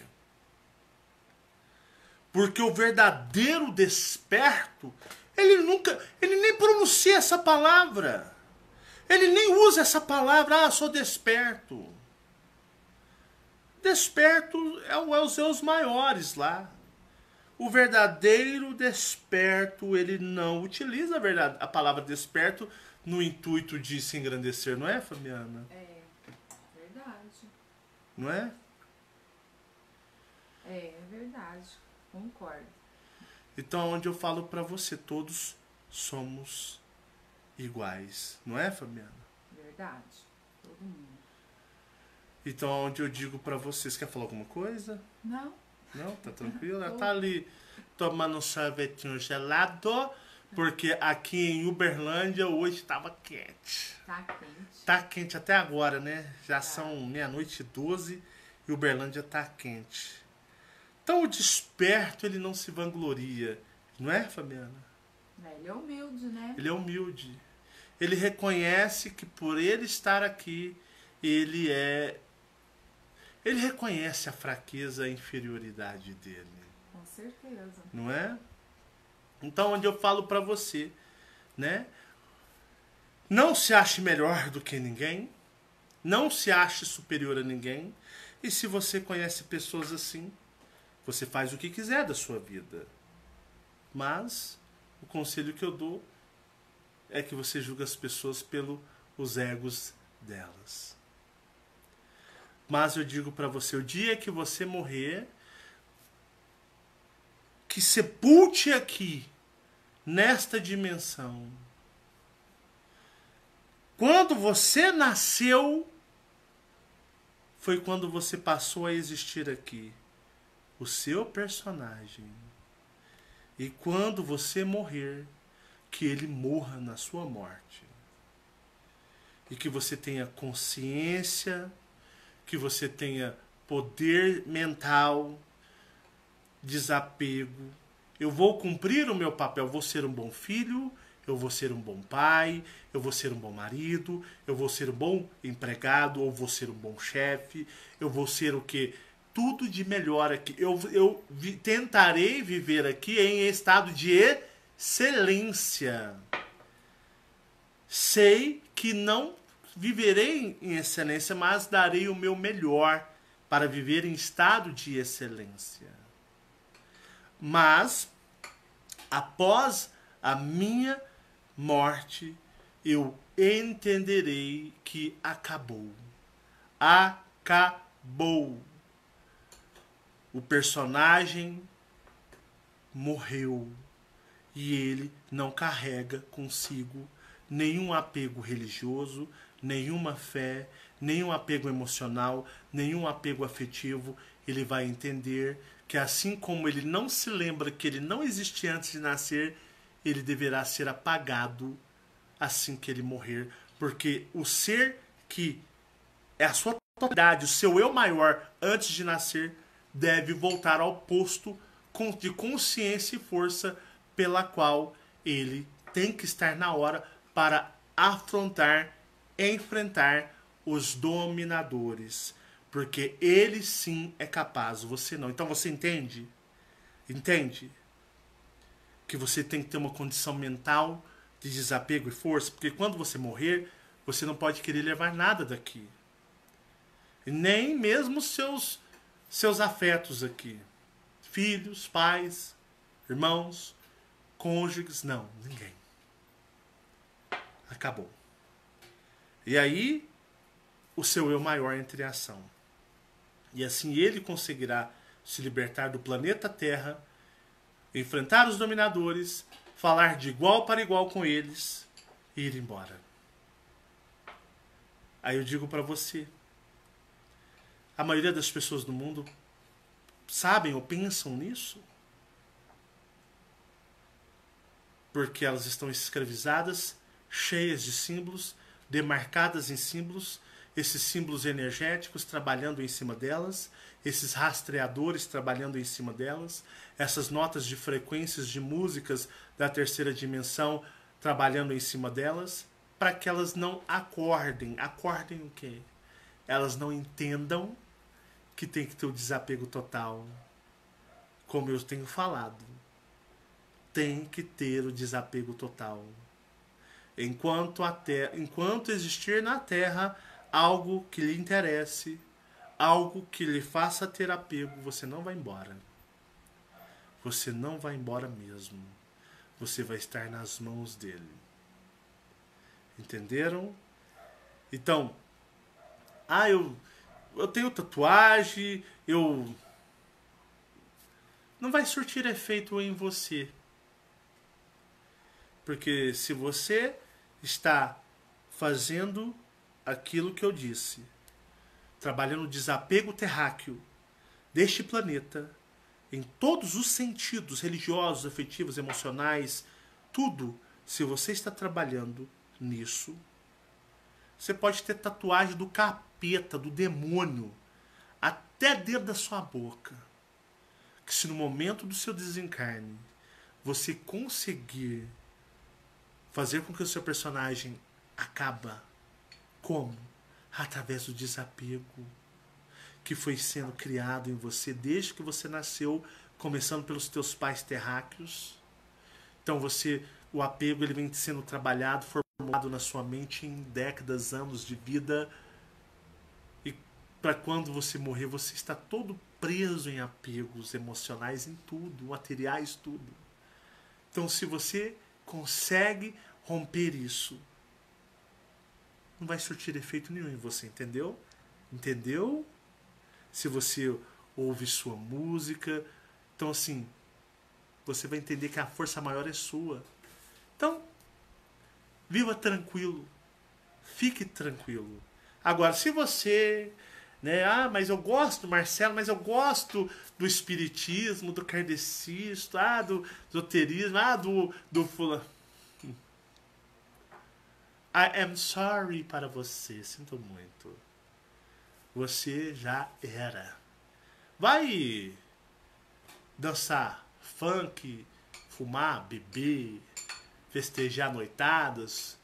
Porque o verdadeiro desperto, ele nunca, ele nem pronuncia essa palavra. Ele nem usa essa palavra, ah, sou desperto. Desperto é, é os seus maiores lá. O verdadeiro desperto, ele não utiliza a, verdade, a palavra desperto no intuito de se engrandecer, não é, Fabiana? É, verdade. Não é? É, é verdade. Concordo. Então, onde eu falo para você, todos somos iguais, não é, Fabiana? Verdade. Todo mundo. Então, onde eu digo para vocês, quer falar alguma coisa? Não. Não, tá tranquilo? Ela tá ali tomando um sorvetinho gelado, porque aqui em Uberlândia hoje tava quente. Tá quente. Tá quente até agora, né? Já tá. são meia-noite e doze e Uberlândia tá quente. Então o desperto, ele não se vangloria. Não é, Fabiana? É, ele é humilde, né? Ele é humilde. Ele reconhece que por ele estar aqui, ele é. Ele reconhece a fraqueza, a inferioridade dele. Com certeza. Não é? Então, onde eu falo para você, né? Não se ache melhor do que ninguém, não se ache superior a ninguém. E se você conhece pessoas assim, você faz o que quiser da sua vida. Mas o conselho que eu dou é que você julga as pessoas pelos egos delas. Mas eu digo para você, o dia que você morrer, que sepulte aqui, nesta dimensão. Quando você nasceu, foi quando você passou a existir aqui o seu personagem. E quando você morrer, que ele morra na sua morte. E que você tenha consciência, que você tenha poder mental, desapego. Eu vou cumprir o meu papel, vou ser um bom filho, eu vou ser um bom pai, eu vou ser um bom marido, eu vou ser um bom empregado, ou vou ser um bom chefe, eu vou ser o que? tudo de melhor aqui. Eu, eu vi, tentarei viver aqui em estado de excelência. Sei que não viverei em excelência, mas darei o meu melhor para viver em estado de excelência. Mas, após a minha morte, eu entenderei que acabou. Acabou o personagem morreu e ele não carrega consigo nenhum apego religioso, nenhuma fé, nenhum apego emocional, nenhum apego afetivo. Ele vai entender que assim como ele não se lembra que ele não existia antes de nascer, ele deverá ser apagado assim que ele morrer, porque o ser que é a sua totalidade, o seu eu maior antes de nascer, deve voltar ao posto de consciência e força pela qual ele tem que estar na hora para afrontar, enfrentar os dominadores, porque ele sim é capaz, você não. Então você entende? Entende? Que você tem que ter uma condição mental de desapego e força, porque quando você morrer, você não pode querer levar nada daqui. Nem mesmo seus seus afetos aqui. Filhos, pais, irmãos, cônjuges, não, ninguém. Acabou. E aí, o seu eu maior entra em ação. E assim ele conseguirá se libertar do planeta Terra, enfrentar os dominadores, falar de igual para igual com eles e ir embora. Aí eu digo para você, a maioria das pessoas do mundo sabem ou pensam nisso? Porque elas estão escravizadas, cheias de símbolos, demarcadas em símbolos, esses símbolos energéticos trabalhando em cima delas, esses rastreadores trabalhando em cima delas, essas notas de frequências de músicas da terceira dimensão trabalhando em cima delas, para que elas não acordem. Acordem o quê? elas não entendam que tem que ter o desapego total. Como eu tenho falado, tem que ter o desapego total. Enquanto, a enquanto existir na Terra algo que lhe interesse, algo que lhe faça ter apego, você não vai embora. Você não vai embora mesmo. Você vai estar nas mãos dele. Entenderam? Então, ah, eu, eu tenho tatuagem, eu. Não vai surtir efeito em você. Porque se você está fazendo aquilo que eu disse, trabalhando o desapego terráqueo deste planeta, em todos os sentidos religiosos, afetivos, emocionais, tudo, se você está trabalhando nisso, você pode ter tatuagem do capeta capeta, do demônio, até dentro da sua boca. Que se no momento do seu desencarne você conseguir fazer com que o seu personagem acaba como? Através do desapego que foi sendo criado em você desde que você nasceu, começando pelos teus pais terráqueos. Então você, o apego ele vem sendo trabalhado, formado na sua mente em décadas, anos de vida para quando você morrer, você está todo preso em apegos emocionais, em tudo, materiais, tudo. Então, se você consegue romper isso, não vai surtir efeito nenhum em você, entendeu? Entendeu? Se você ouve sua música, então assim, você vai entender que a força maior é sua. Então, viva tranquilo. Fique tranquilo. Agora, se você né? Ah, mas eu gosto, Marcelo, mas eu gosto do espiritismo, do kardecista, ah, do esoterismo, ah, do, do fulano. I am sorry para você, sinto muito. Você já era. Vai dançar funk, fumar, beber, festejar noitadas.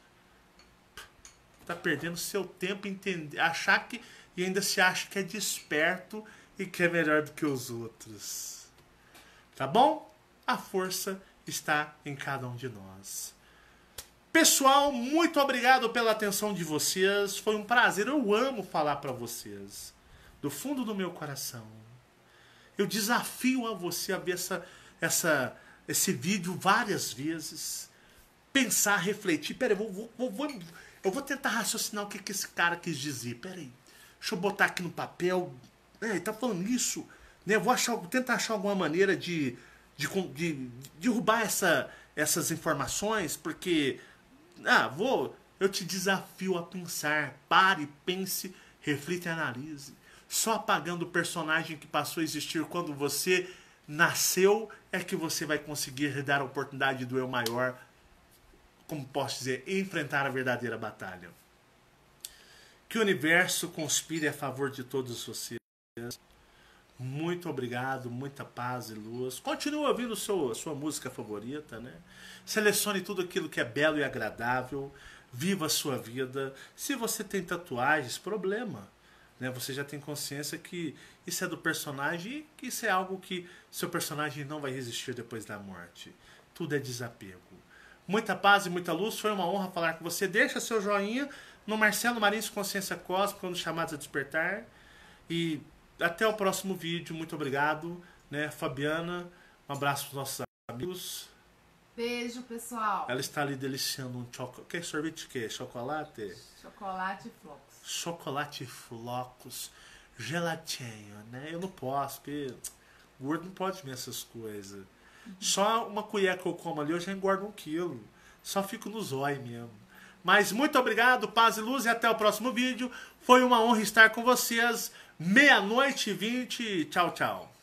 Tá perdendo seu tempo entender, achar que e ainda se acha que é desperto e que é melhor do que os outros. Tá bom? A força está em cada um de nós. Pessoal, muito obrigado pela atenção de vocês. Foi um prazer. Eu amo falar para vocês. Do fundo do meu coração. Eu desafio a você a ver essa, essa, esse vídeo várias vezes. Pensar, refletir. Peraí, eu vou, vou, vou, eu vou tentar raciocinar o que, que esse cara quis dizer. Peraí. Deixa eu botar aqui no papel. É, ele tá falando isso. Né? vou achar, tentar achar alguma maneira de, de, de, de derrubar essa, essas informações, porque. Ah, vou. Eu te desafio a pensar. Pare, pense, reflita e analise. Só apagando o personagem que passou a existir quando você nasceu é que você vai conseguir dar a oportunidade do eu maior, como posso dizer, enfrentar a verdadeira batalha. Que o universo conspire a favor de todos vocês. Muito obrigado, muita paz e luz. Continue ouvindo seu, sua música favorita, né? Selecione tudo aquilo que é belo e agradável. Viva a sua vida. Se você tem tatuagens, problema. Né? Você já tem consciência que isso é do personagem e que isso é algo que seu personagem não vai resistir depois da morte. Tudo é desapego. Muita paz e muita luz. Foi uma honra falar com você. Deixa seu joinha no Marcelo Marins Consciência Cósmica, quando chamados a despertar. E até o próximo vídeo. Muito obrigado, né, Fabiana. Um abraço para os nossos amigos. Beijo, pessoal. Ela está ali deliciando um chocolate. Que sorvete que é? Chocolate? Chocolate flocos. Chocolate flocos. Gelatinho, né? Eu não posso, porque gordo não pode comer essas coisas. Uhum. Só uma colher que eu como ali, eu já engordo um quilo. Só fico no zóio mesmo. Mas muito obrigado, paz e luz e até o próximo vídeo. Foi uma honra estar com vocês. Meia-noite e vinte. Tchau, tchau.